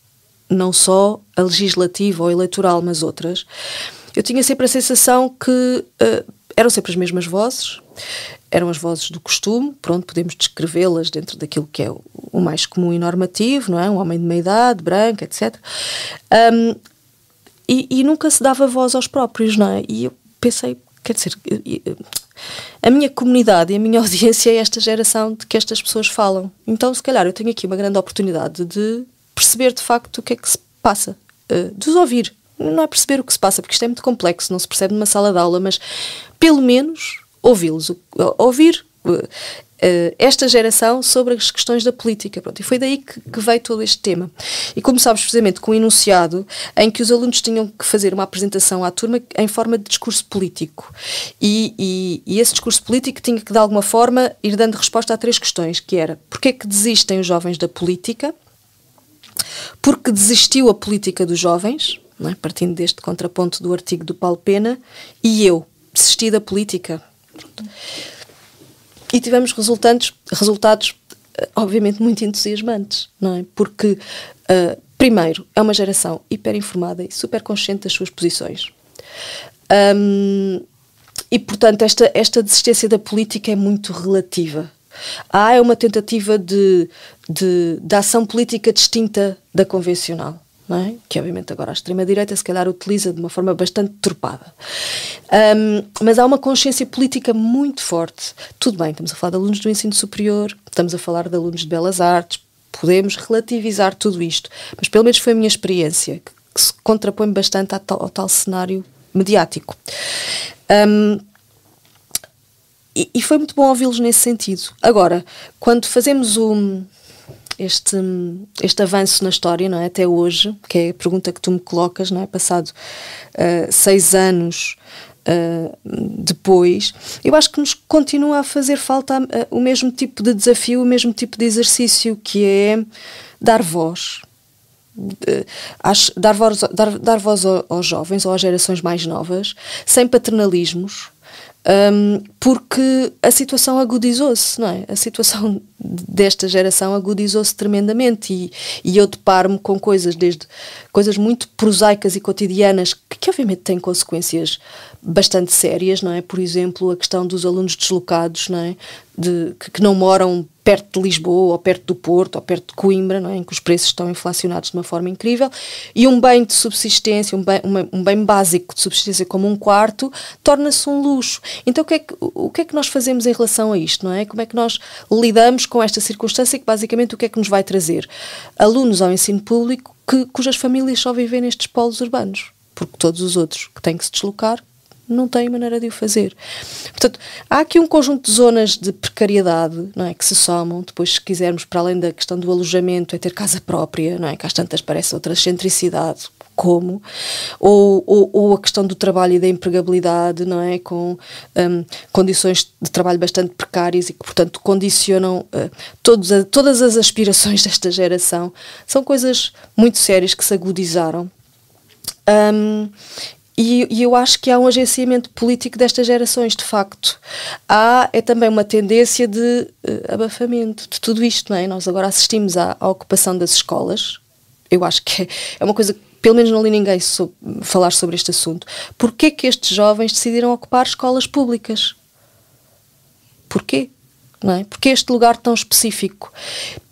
não só a legislativa ou eleitoral, mas outras, eu tinha sempre a sensação que eh, eram sempre as mesmas vozes eram as vozes do costume, pronto, podemos descrevê-las dentro daquilo que é o, o, mais comum e normativo, não é? Um homem de meia idade, branco, etc. Um, e, e, nunca se dava voz aos próprios, não é? E eu pensei, quer dizer, a minha comunidade e a minha audiência é esta geração de que estas pessoas falam. Então, se calhar, eu tenho aqui uma grande oportunidade de perceber de facto o que é que se passa, eh, de os ouvir. Não é perceber o que se passa, porque isto é muito complexo, não se percebe numa sala de aula, mas pelo menos ouvi-los, ouvir eh, eh, esta geração sobre as questões da política. Pronto, e foi daí que, que, veio todo este tema. E começámos precisamente com um enunciado em que os alunos tinham que fazer uma apresentação à turma em forma de discurso político. E, e, e, esse discurso político tinha que, de alguma forma, ir dando resposta a três questões, que era porquê é que desistem os jovens da política, porque desistiu a política dos jovens, é? partindo deste contraponto do artigo do Paulo Pena, e eu, desisti da política, Pronto. E tivemos resultados resultados, eh, obviamente, muito entusiasmantes, não é? Porque, uh, primeiro, é uma geração hiperinformada e super consciente das suas posições. Um, e, portanto, esta, esta desistência da política é muito relativa. Há é uma tentativa de, de, de ação política distinta da convencional é? que obviamente agora a extrema-direita se calhar utiliza de uma forma bastante torpada Um, mas há uma consciência política muito forte. Tudo bem, estamos a falar de alunos do ensino superior, estamos a falar de alunos de belas artes, podemos relativizar tudo isto, mas pelo menos foi a minha experiência, que, que se contrapõe bastante ao tal, ao tal cenário mediático. Um, e, e foi muito bom ouvi-los nesse sentido. Agora, quando fazemos o, este, este avanço na história, não é? Até hoje, que é a pergunta que tu me colocas, não é? Passado uh, seis anos uh, depois, eu acho que nos continua a fazer falta uh, o mesmo tipo de desafio, o mesmo tipo de exercício, que é dar voz. Acho, dar voz, dar, dar voz ao, aos jovens ou às gerações mais novas, sem paternalismos, um, ehm, porque a situação agudizou-se, não é? A situação desta geração agudizou-se tremendamente e, e eu deparo-me com coisas desde coisas muito prosaicas e cotidianas que, que, obviamente têm consequências bastante sérias, não é? Por exemplo, a questão dos alunos deslocados, não é? De, que, que, não moram perto de Lisboa ou perto do Porto ou perto de Coimbra, não é? em que os preços estão inflacionados de uma forma incrível, e um bem de subsistência, um bem, uma, um bem básico de subsistência como um quarto, torna-se um luxo. Então o que, é que, o que é que nós fazemos em relação a isto? Não é? Como é que nós lidamos com esta circunstância que basicamente o que é que nos vai trazer? Alunos ao ensino público que, cujas famílias só vivem nestes polos urbanos, porque todos os outros que têm que se deslocar não têm maneira de o fazer. Portanto, há aqui um conjunto de zonas de precariedade não é, que se somam. Depois, se quisermos, para além da questão do alojamento, é ter casa própria, não é, que às tantas parece outra excentricidade, como, ou, ou, ou, a questão do trabalho e da empregabilidade, não é? Com um, condições de trabalho bastante precárias e que, portanto, condicionam uh, todos a, todas as aspirações desta geração. São coisas muito sérias que se agudizaram. Um, e, e, eu acho que há um agenciamento político destas gerações, de facto. Há é também uma tendência de uh, abafamento de tudo isto, não é? Nós agora assistimos à, à ocupação das escolas. Eu acho que é uma coisa que pelo menos não li ninguém so falar sobre este assunto. Porquê que estes jovens decidiram ocupar escolas públicas? Porquê? Não é? Porque este lugar tão específico.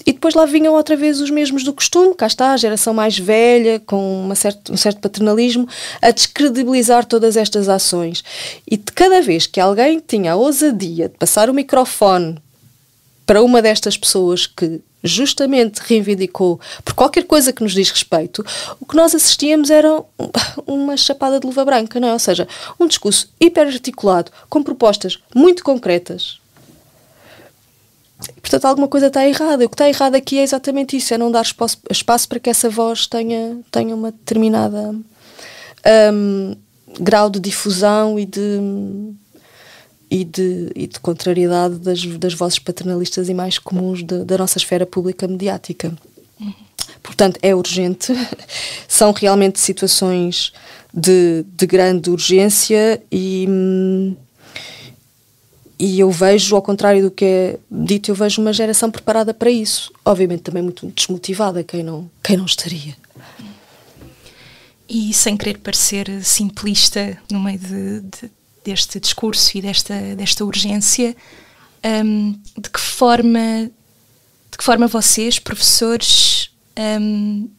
E depois lá vinham outra vez os mesmos do costume, cá está, a geração mais velha, com uma um certo paternalismo, a descredibilizar todas estas ações. E de cada vez que alguém tinha a ousadia de passar o microfone para uma destas pessoas que justamente reivindicou por qualquer coisa que nos diz respeito, o que nós assistíamos era uma chapada de luva branca, não é? Ou seja, um discurso hiper articulado, com propostas muito concretas. Portanto, alguma coisa está errada. O que está errado aqui é exatamente isso: é não dar espaço, espaço para que essa voz tenha, tenha uma determinada um, grau de difusão e de e de, e de contrariedade das, das vozes paternalistas e mais comuns de, da nossa esfera pública mediática. Portanto, é urgente, são realmente situações de, de grande urgência e. e eu vejo, ao contrário do que é dito, eu vejo uma geração preparada para isso. Obviamente também muito desmotivada, quem não, quem não estaria. E sem querer parecer simplista no meio de, de deste discurso e desta, desta urgência, um, de que forma de que forma vocês, professores, um,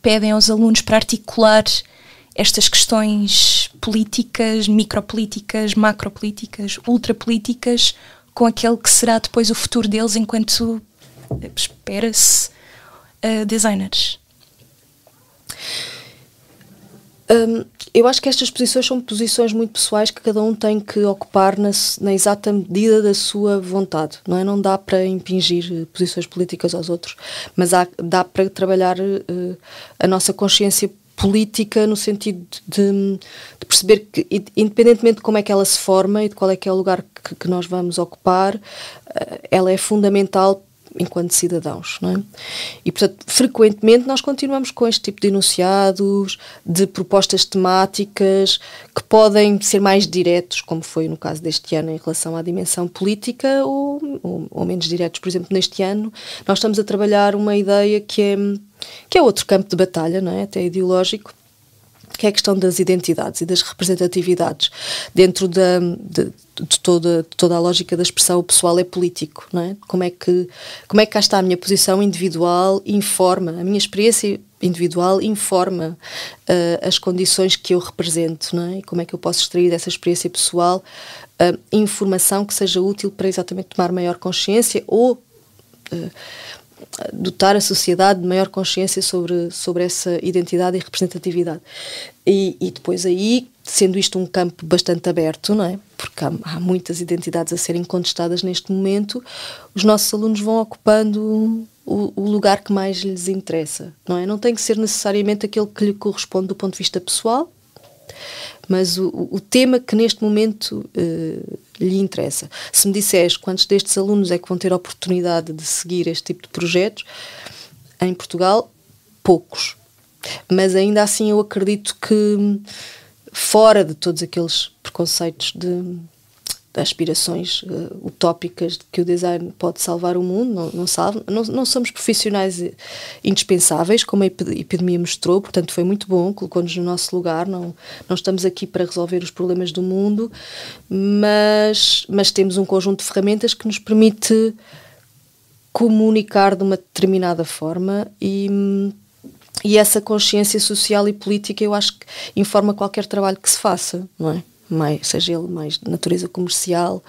pedem aos alunos para articular estas questões políticas, micropolíticas, macropolíticas, ultrapolíticas, com aquele que será depois o futuro deles enquanto, espera-se, uh, designers? Hum, eu acho que estas posições são posições muito pessoais que cada um tem que ocupar na, na exata medida da sua vontade, não é? Não dá para impingir eh, posições políticas aos outros, mas há, dá para trabalhar uh, a nossa consciência política no sentido de, de, perceber que, independentemente de como é que ela se forma e de qual é que é o lugar que, que nós vamos ocupar, eh, ela é fundamental enquanto cidadãos. Não é? E, portanto, frequentemente nós continuamos com este tipo de enunciados, de propostas temáticas que podem ser mais diretos, como foi no caso deste ano em relação à dimensão política, ou, ou, ou menos diretos. Por exemplo, neste ano nós estamos a trabalhar uma ideia que é, que é outro campo de batalha, não é? até ideológico, que é a questão das identidades e das representatividades. Dentro da, de, de, toda, de toda a lógica da expressão, o pessoal é político, não é? Como é que, como é que cá está a minha posição individual informa, a minha experiência individual informa uh, as condições que eu represento, não é? E como é que eu posso extrair dessa experiência pessoal uh, informação que seja útil para exatamente tomar maior consciência ou... Uh, dotar a sociedade de maior consciência sobre, sobre essa identidade e representatividade. E, e depois aí, sendo isto um campo bastante aberto, não é? porque há, há, muitas identidades a serem contestadas neste momento, os nossos alunos vão ocupando o, o, lugar que mais lhes interessa. Não, é? não tem que ser necessariamente aquele que lhe corresponde do ponto de vista pessoal, mas o, o tema que neste momento uh, lhe interessa. Se me disseres quantos destes alunos é que vão ter a oportunidade de seguir este tipo de projetos, em Portugal, poucos. Mas ainda assim eu acredito que fora de todos aqueles preconceitos de aspirações uh, utópicas de que o design pode salvar o mundo, não, não Não, não somos profissionais indispensáveis, como a epidemia mostrou, portanto foi muito bom, colocou-nos no nosso lugar, não, não estamos aqui para resolver os problemas do mundo, mas, mas temos um conjunto de ferramentas que nos permite comunicar de uma determinada forma e e essa consciência social e política eu acho que informa qualquer trabalho que se faça, não é? mais, seja ele mais de natureza comercial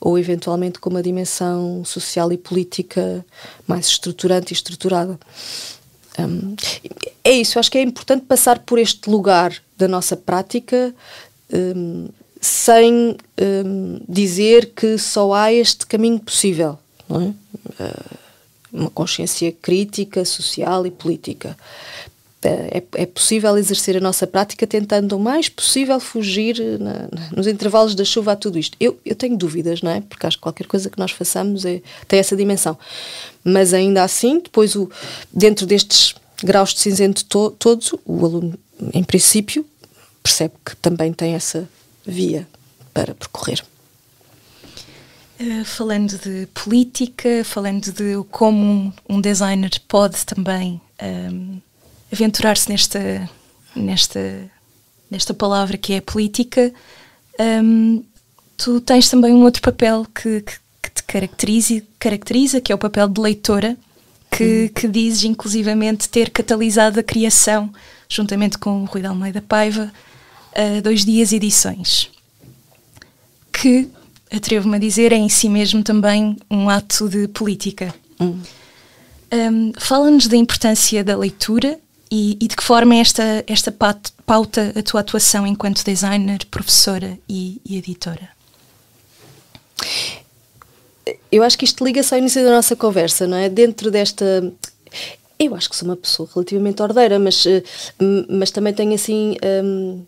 ou eventualmente com uma dimensão social e política mais estruturante e estruturada. Um, é isso, acho que é importante passar por este lugar da nossa prática um, sem um, dizer que só há este caminho possível, não é? Uh, uma consciência crítica, social e política é, é, possível exercer a nossa prática tentando o mais possível fugir eh, na, nos intervalos da chuva a tudo isto. Eu, eu tenho dúvidas, não é? Porque acho que qualquer coisa que nós façamos é, tem essa dimensão. Mas ainda assim, depois, o, dentro destes graus de cinzento to, todos, o aluno, em princípio, percebe que também tem essa via para percorrer. Uh, falando de política, falando de como um, um designer pode também um, ehm, aventurar-se nesta, nesta, nesta palavra que é política, um, tu tens também um outro papel que, que, que te caracteriza, caracteriza, que é o papel de leitora, que, que dizes inclusivamente ter catalisado a criação, juntamente com o Rui de Almeida Paiva, a Dois Dias Edições, que, atrevo-me a dizer, é em si mesmo também um ato de política. Hum. Um, Fala-nos da importância da leitura e, e, de que forma é esta, esta pauta a tua atuação enquanto designer, professora e, e editora? Eu acho que isto liga-se ao início da nossa conversa, não é? Dentro desta. Eu acho que sou uma pessoa relativamente ordeira, mas, eh, mas também tenho assim. Hum,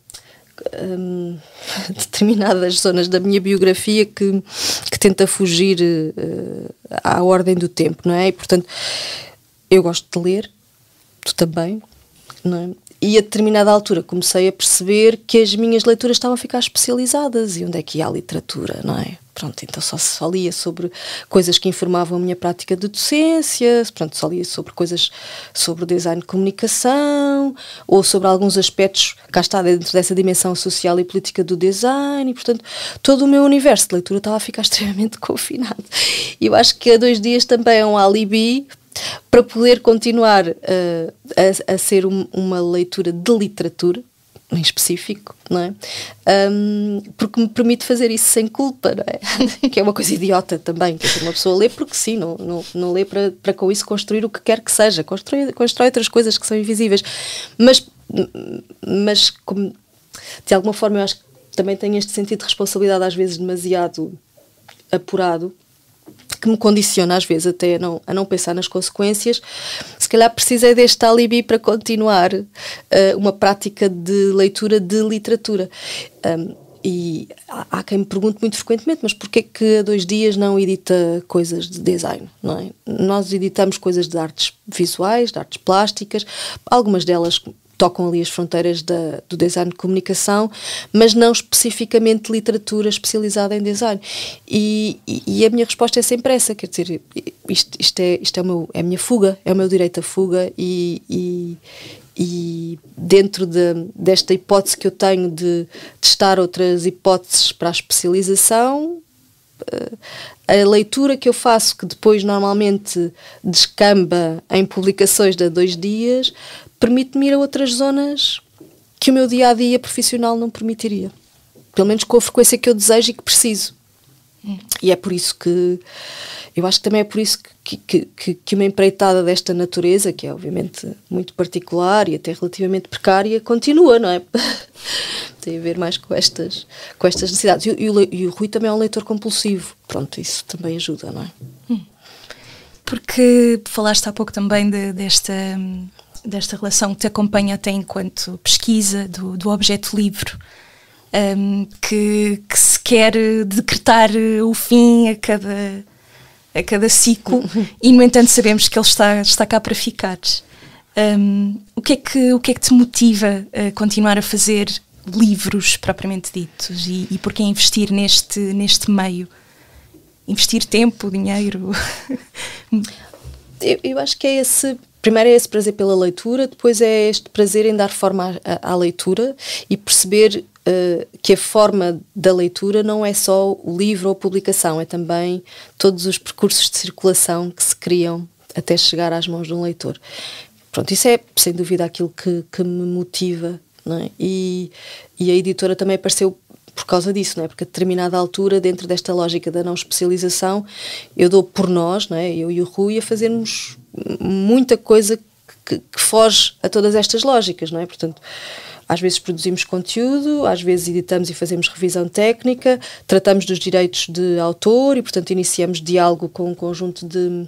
hum, determinadas zonas da minha biografia que, que tenta fugir uh, à ordem do tempo, não é? E, portanto, eu gosto de ler, tu também, não é? E a determinada altura comecei a perceber que as minhas leituras estavam a ficar especializadas e onde é que ia a literatura, não é? Pronto, então só, só lia sobre coisas que informavam a minha prática de docência, pronto, só lia sobre coisas sobre design de comunicação ou sobre alguns aspectos, cá está, dentro dessa dimensão social e política do design e, portanto, todo o meu universo de leitura estava a ficar extremamente confinado. E eu acho que a dois dias também é um alibi para poder continuar uh, a, a, ser um, uma leitura de literatura, em específico, não é? Um, porque me permite fazer isso sem culpa, não é? que é uma coisa idiota também, que é uma pessoa lê porque sim, não, não, não lê para, para com isso construir o que quer que seja, constrói, constrói outras coisas que são invisíveis, mas, mas como, de alguma forma eu acho que também tenho este sentido de responsabilidade às vezes demasiado apurado que me condiciona às vezes até a não, a não pensar nas consequências, se calhar precisei deste alibi para continuar uh, uma prática de leitura de literatura. Um, e há, quem me pergunte muito frequentemente, mas porquê que a dois dias não edita coisas de design? Não é? Nós editamos coisas de artes visuais, de artes plásticas, algumas delas tocam ali as fronteiras da, do design de comunicação, mas não especificamente literatura especializada em design. E, e, e a minha resposta é sempre essa, quer dizer, isto, isto, é, isto é, meu, é, a minha fuga, é o meu direito à fuga e, e e dentro de, desta hipótese que eu tenho de testar outras hipóteses para a especialização, eh, a leitura que eu faço, que depois normalmente descamba em publicações de dois dias, permite-me ir a outras zonas que o meu dia a dia profissional não permitiria. Pelo menos com a frequência que eu desejo e que preciso. Hum. E é por isso que. Eu acho que também é por isso que, que, que, que, uma empreitada desta natureza, que é obviamente muito particular e até relativamente precária, continua, não é? Tem a ver mais com estas, com estas necessidades. E, e, e, o Rui também é um leitor compulsivo. Pronto, isso também ajuda, não é? Hum. Porque falaste há pouco também de, desta hum, desta relação que te acompanha até enquanto pesquisa do, do objeto livro, um, que, que, se quer decretar o fim a cada, a cada ciclo e, no entanto, sabemos que ele está, está cá para ficar. Um, o, que é que, o que é que te motiva a continuar a fazer livros propriamente ditos e, e porquê investir neste, neste meio? Investir tempo, dinheiro? eu, eu acho que é esse primeiro é esse prazer pela leitura, depois é este prazer em dar forma à, à leitura e perceber uh, que a forma da leitura não é só o livro ou a publicação, é também todos os percursos de circulação que se criam até chegar às mãos de um leitor. Pronto, isso é sem dúvida aquilo que, que me motiva é? e, e a editora também apareceu por causa disso, não é? Porque a determinada altura, dentro desta lógica da não especialização, eu dou por nós, não é? Eu e o Rui, a fazermos muita coisa que, que foge a todas estas lógicas, não é? Portanto, às vezes produzimos conteúdo, às vezes editamos e fazemos revisão técnica, tratamos dos direitos de autor e, portanto, iniciamos diálogo com um conjunto de,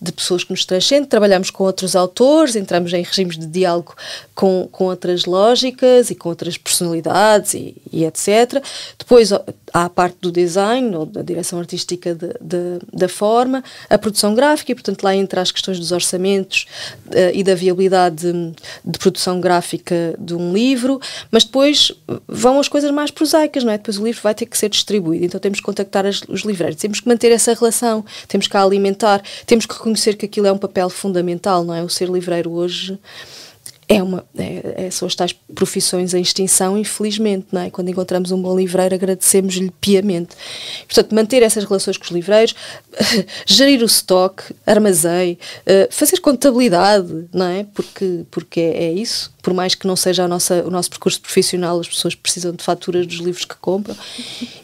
de pessoas que nos transcendem, trabalhamos com outros autores, entramos em regimes de diálogo com, com outras lógicas e com outras personalidades e, e etc. Depois há a parte do design ou da direção artística de, de, da forma, a produção gráfica e, portanto, lá entra as questões dos orçamentos uh, e da viabilidade de, de produção gráfica de um livro livro, mas depois vão as coisas mais prosaicas, não é? Depois o livro vai ter que ser distribuído, então temos que contactar as, os livreiros, temos que manter essa relação, temos que a alimentar, temos que reconhecer que aquilo é um papel fundamental, não é? O ser livreiro hoje é uma é, é, são as tais profissões em extinção, infelizmente, não é? Quando encontramos um bom livreiro, agradecemos-lhe piamente. Portanto, manter essas relações com os livreiros, gerir o estoque, armazém, eh, fazer contabilidade, não é? Porque, porque é, é isso por mais que não seja a nossa, o nosso percurso profissional, as pessoas precisam de faturas dos livros que compram.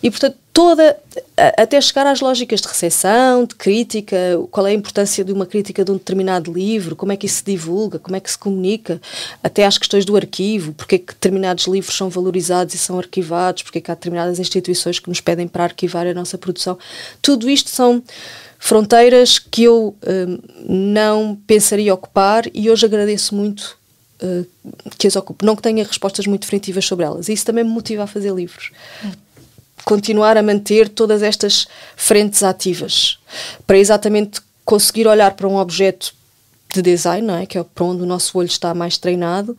E, portanto, toda, até chegar às lógicas de recepção, de crítica, qual é a importância de uma crítica de um determinado livro, como é que isso se divulga, como é que se comunica, até às questões do arquivo, porque é que determinados livros são valorizados e são arquivados, porque é que há determinadas instituições que nos pedem para arquivar a nossa produção. Tudo isto são fronteiras que eu hum, não pensaria ocupar e hoje agradeço muito eh, que as ocupe, não que tenha respostas muito definitivas sobre elas. E isso também me motiva a fazer livros. Continuar a manter todas estas frentes ativas para exatamente conseguir olhar para um objeto de design, não é? que é para onde o nosso olho está mais treinado,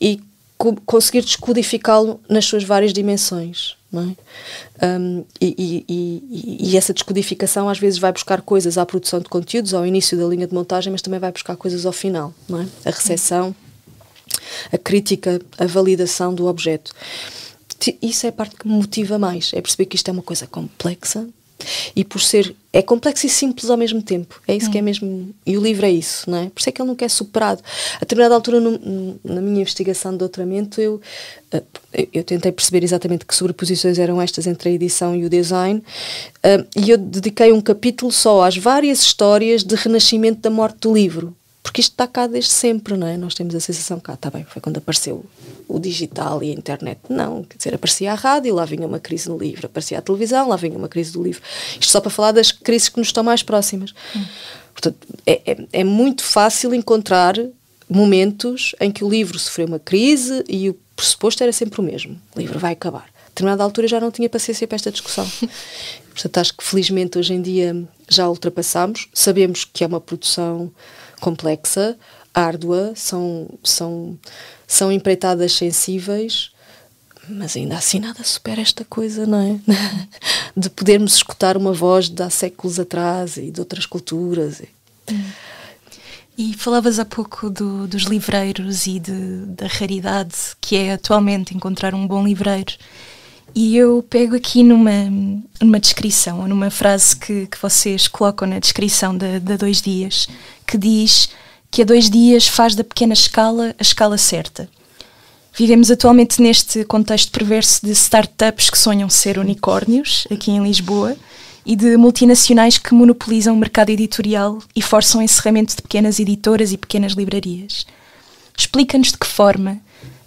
e co conseguir descodificá-lo nas suas várias dimensões. É? Um, e, e, e, e, essa descodificação às vezes vai buscar coisas à produção de conteúdos, ao início da linha de montagem, mas também vai buscar coisas ao final, é? A recepção a crítica, a validação do objeto. Isso é a parte que me motiva mais, é perceber que isto é uma coisa complexa e por ser é complexo e simples ao mesmo tempo é isso hum. que é hum. mesmo e o livro é isso não é por isso é que ele nunca é superado a determinada altura no, na minha investigação de doutoramento eh, eu eu tentei perceber exatamente que sobreposições eram estas entre a edição e o design eh, e eu dediquei um capítulo só às várias histórias de renascimento da morte do livro porque isto está cá desde sempre, não é? Nós temos a sensação que, está ah, bem, foi quando apareceu o digital e a internet. Não, quer dizer, aparecia a rádio, lá vinha uma crise no livro, aparecia a televisão, lá vinha uma crise do livro. Isto só para falar das crises que nos estão mais próximas. Hum. Portanto, é, é, é muito fácil encontrar momentos em que o livro sofreu uma crise e o pressuposto era sempre o mesmo: o livro vai acabar. A determinada altura já não tinha paciência para esta discussão. Portanto, acho que felizmente hoje em dia já ultrapassamos. Sabemos que é uma produção complexa, árdua, são, são, são empreitadas sensíveis, mas ainda assim nada supera esta coisa, não é? de podermos escutar uma voz de há séculos atrás e de outras culturas. E falavas há pouco do, dos livreiros e de, da raridade que é atualmente encontrar um bom livreiro. E eu pego aqui numa, numa descrição, ou numa frase que, que vocês colocam na descrição da de, de Dois Dias, que diz que a Dois Dias faz da pequena escala a escala certa. Vivemos atualmente neste contexto perverso de startups que sonham ser unicórnios, aqui em Lisboa, e de multinacionais que monopolizam o mercado editorial e forçam o encerramento de pequenas editoras e pequenas livrarias. Explica-nos de que forma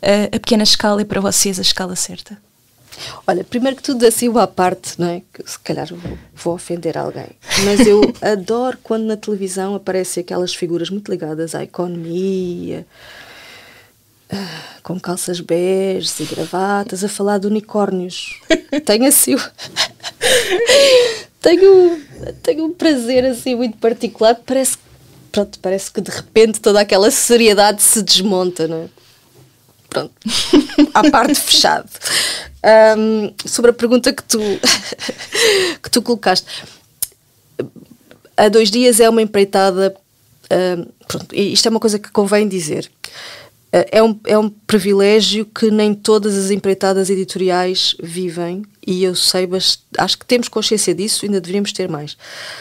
a, eh, a pequena escala é para vocês a escala certa. Olha, primeiro que tudo, assim, à parte, não é? Que se calhar vou, vou ofender alguém. Mas eu adoro quando na televisão aparecem aquelas figuras muito ligadas à economia, com calças bege e gravatas, a falar de unicórnios. Tenho assim. tenho, tenho um prazer assim muito particular. Parece, pronto, parece que de repente toda aquela seriedade se desmonta, não é? Pronto, à parte fechado. Um, sobre a pergunta que tu, que tu colocaste. Há dois dias é uma empreitada. Um, pronto, isto é uma coisa que convém dizer. Ah, é um, é um privilégio que nem todas as empreitadas editoriais vivem e eu sei, mas acho que temos consciência disso ainda deveríamos ter mais.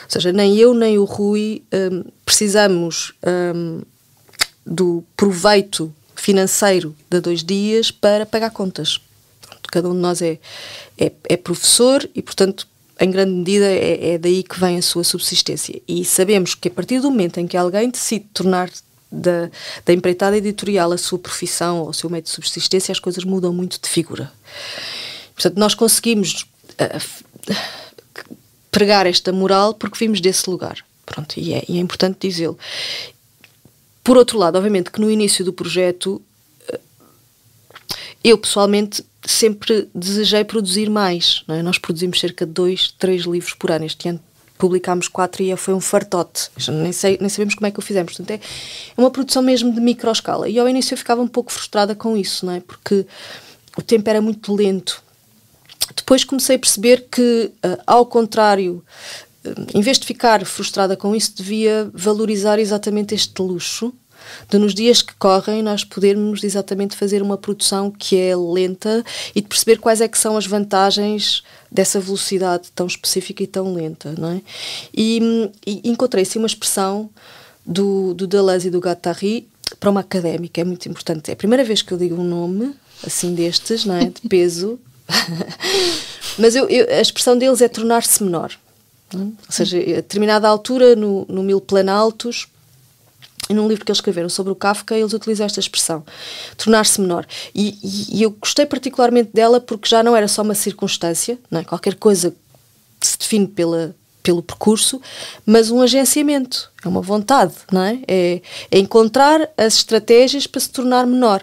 Ou seja, nem eu nem o Rui um, precisamos do proveito financeiro de dois dias para pagar contas cada um de nós é, é, é professor e, portanto, em grande medida é, é, daí que vem a sua subsistência. E sabemos que a partir do momento em que alguém decide tornar da, da empreitada editorial a sua profissão ou o seu meio de subsistência, as coisas mudam muito de figura. Portanto, nós conseguimos uh, pregar esta moral porque vimos desse lugar. Pronto, e é, e é importante dizê-lo. Por outro lado, obviamente que no início do projeto eu pessoalmente sempre desejei produzir mais. É? Nós produzimos cerca de dois, três livros por ano. Este ano publicámos quatro e é, foi um fartote. Nem, sei, nem sabemos como é que o fizemos. Portanto, é, é uma produção mesmo de microescala. E ao início eu ficava um pouco frustrada com isso, não é? Porque o tempo era muito lento. Depois comecei a perceber que, eh, ao contrário, eh, em vez de ficar frustrada com isso, devia valorizar exatamente este luxo de nos dias que correm nós podermos exatamente fazer uma produção que é lenta e de perceber quais é que são as vantagens dessa velocidade tão específica e tão lenta, não é? E, e encontrei sim uma expressão do, do Deleuze e do Guattari para uma académica, é muito importante. É a primeira vez que eu digo um nome assim destes, não é? De peso. Mas eu, eu, a expressão deles é tornar-se menor. É? Ou seja, a determinada altura, no, no Mil Planaltos, num livro que eles escreveram sobre o Kafka, eles utilizam esta expressão, tornar-se menor. E, e, e, eu gostei particularmente dela porque já não era só uma circunstância, não é? qualquer coisa se define pela, pelo percurso, mas um agenciamento, é uma vontade, não é? é? É, encontrar as estratégias para se tornar menor.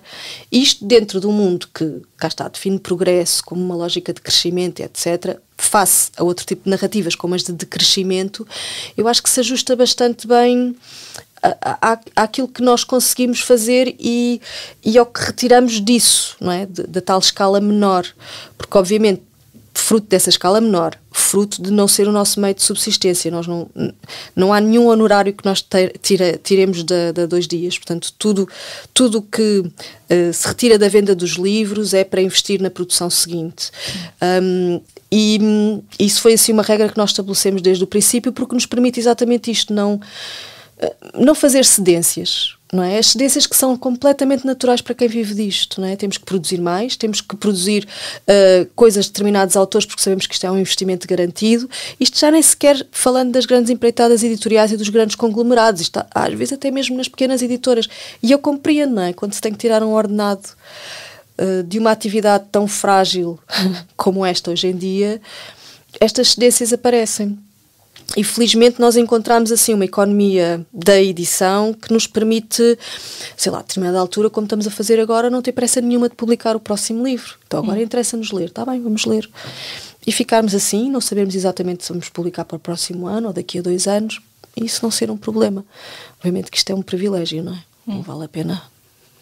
Isto dentro do mundo que, cá está, define progresso como uma lógica de crescimento, etc., face a outro tipo de narrativas, como as de decrescimento, eu acho que se ajusta bastante bem aquilo àquilo que nós conseguimos fazer e, e ao que retiramos disso, não é? da tal escala menor. Porque, obviamente, fruto dessa escala menor, fruto de não ser o nosso meio de subsistência. Nós não, não há nenhum honorário que nós tira, tiremos da, da dois dias. Portanto, tudo tudo que uh, se retira da venda dos livros é para investir na produção seguinte. Um, e isso foi assim uma regra que nós estabelecemos desde o princípio porque nos permite exatamente isto, não eh, não fazer cedências, não é? As cedências que são completamente naturais para quem vive disto, não é? Temos que produzir mais, temos que produzir uh, coisas de determinados autores, porque sabemos que isto é um investimento garantido. Isto já nem sequer falando das grandes empreitadas editoriais e dos grandes conglomerados, isto às vezes até mesmo nas pequenas editoras. E eu compreendo, não é? Quando se tem que tirar um ordenado uh, de uma atividade tão frágil como esta hoje em dia, estas cedências aparecem. E felizmente nós encontramos assim uma economia da edição que nos permite, sei lá, a determinada altura, como estamos a fazer agora, não ter pressa nenhuma de publicar o próximo livro. Então agora hum. interessa-nos ler, está bem, vamos ler. E ficarmos assim, não sabemos exatamente se vamos publicar para o próximo ano ou daqui a dois anos, isso não ser um problema. Obviamente que isto é um privilégio, não é? Hum. Não vale a pena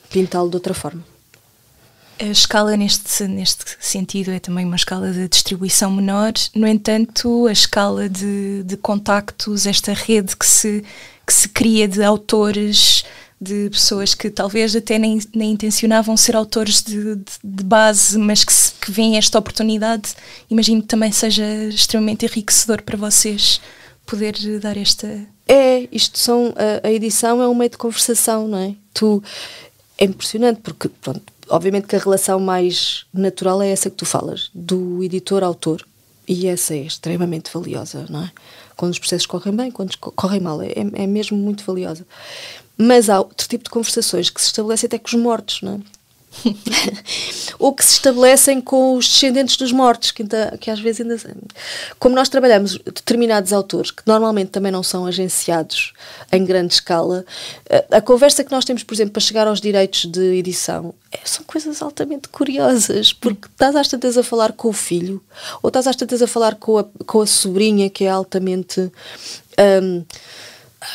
pintá-lo de outra forma. A escala neste, neste sentido é também uma escala de distribuição menor, no entanto, a escala de, de contactos, esta rede que se, que se cria de autores, de pessoas que talvez até nem, nem intencionavam ser autores de, de, de base, mas que, que veem esta oportunidade, imagino que também seja extremamente enriquecedor para vocês poder dar esta. É, isto são. A, a edição é um meio de conversação, não é? Tu. É impressionante porque, pronto, obviamente que a relação mais natural é essa que tu falas, do editor-autor, e essa é extremamente valiosa, não é? Quando os processos correm bem, quando correm mal, é, é, é mesmo muito valiosa. Mas há outro tipo de conversações que se estabelecem até com os mortos, não é? ou que se estabelecem com os descendentes dos mortos, que, ainda, que às vezes ainda. Como nós trabalhamos determinados autores, que normalmente também não são agenciados em grande escala, a, eh, a conversa que nós temos, por exemplo, para chegar aos direitos de edição é, são coisas altamente curiosas, porque estás às tantas a falar com o filho, ou estás às tantas a falar com a, com a sobrinha, que é altamente. Um,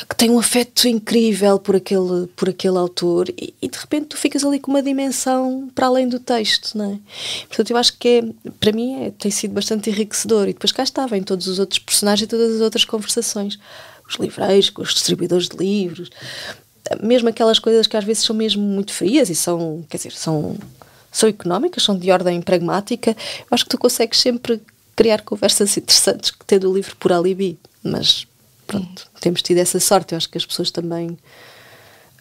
que tem um afeto incrível por aquele, por aquele autor e, e, de repente tu ficas ali com uma dimensão para além do texto, não é? Portanto, eu acho que é, para mim é, tem sido bastante enriquecedor e depois cá estava em todos os outros personagens e todas as outras conversações. Os livreiros, com os distribuidores de livros, mesmo aquelas coisas que às vezes são mesmo muito frias e são, quer dizer, são, são económicas, são de ordem pragmática, eu acho que tu consegues sempre criar conversas interessantes que tendo o livro por alibi, mas Pronto, temos tido essa sorte. Eu acho que as pessoas também,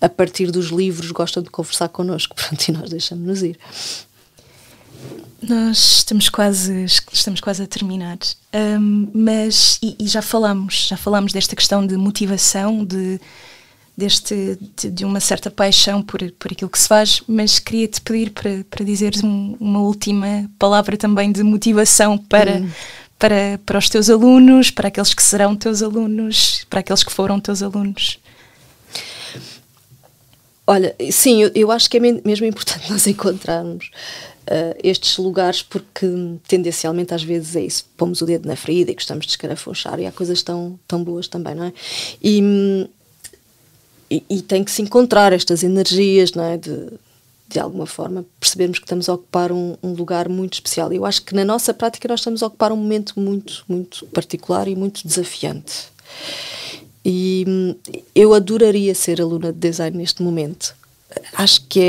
a partir dos livros, gostam de conversar connosco. Pronto, e nós deixamos-nos ir. Nós estamos quase, estamos quase a terminar, um, mas e, e, já falamos, já falamos desta questão de motivação, de deste de, de, uma certa paixão por, por aquilo que se faz, mas queria te pedir para, para dizeres um, uma última palavra também de motivação para hum para, para os teus alunos, para aqueles que serão teus alunos, para aqueles que foram teus alunos? Olha, sim, eu, eu acho que é mesmo importante nós encontrarmos uh, estes lugares, porque tendencialmente às vezes é isso, pomos o dedo na ferida e gostamos de escarafunchar e há coisas tão, tão boas também, não é? E, hum, e, e tem que se encontrar estas energias, não é? De, de alguma forma, percebermos que estamos a ocupar um, um, lugar muito especial. Eu acho que na nossa prática nós estamos a ocupar um momento muito, muito particular e muito desafiante. E hum, eu adoraria ser aluna de design neste momento. Acho que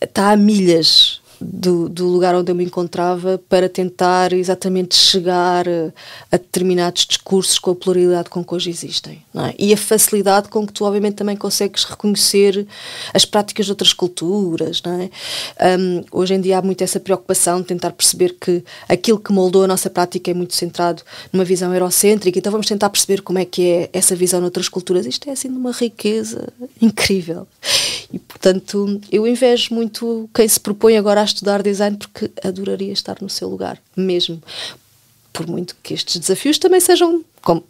é, está a milhas do, do, lugar onde eu me encontrava para tentar exatamente chegar a determinados discursos com a pluralidade com que hoje existem. É? E a facilidade com que tu, obviamente, também consegues reconhecer as práticas de outras culturas. É? Um, hoje em dia há muito essa preocupação de tentar perceber que aquilo que moldou a nossa prática é muito centrado numa visão eurocêntrica, então vamos tentar perceber como é que é essa visão noutras culturas. Isto é assim de uma riqueza incrível. E, portanto, eu invejo muito quem se propõe agora a estudar design porque adoraria estar no seu lugar, mesmo. Por muito que estes desafios também sejam com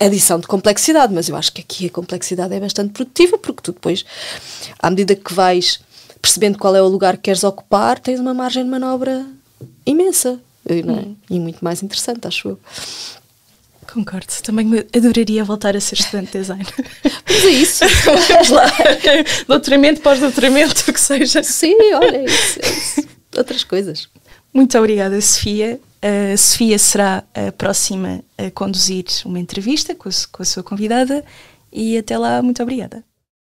adição de complexidade, mas eu acho que aqui a complexidade é bastante produtiva porque tu depois, à medida que vais percebendo qual é o lugar que queres ocupar, tens uma margem de manobra imensa é? hum. e muito mais interessante, acho eu. Concordo. Também adoraria voltar a ser estudante de design. Mas é isso. Vamos lá. Doutoramento, pós-doutoramento, o que seja. Sim, olha, é isso, é isso. outras coisas. Muito obrigada, Sofia. A Sofia será a próxima a conduzir uma entrevista com a sua convidada. E até lá, muito obrigada.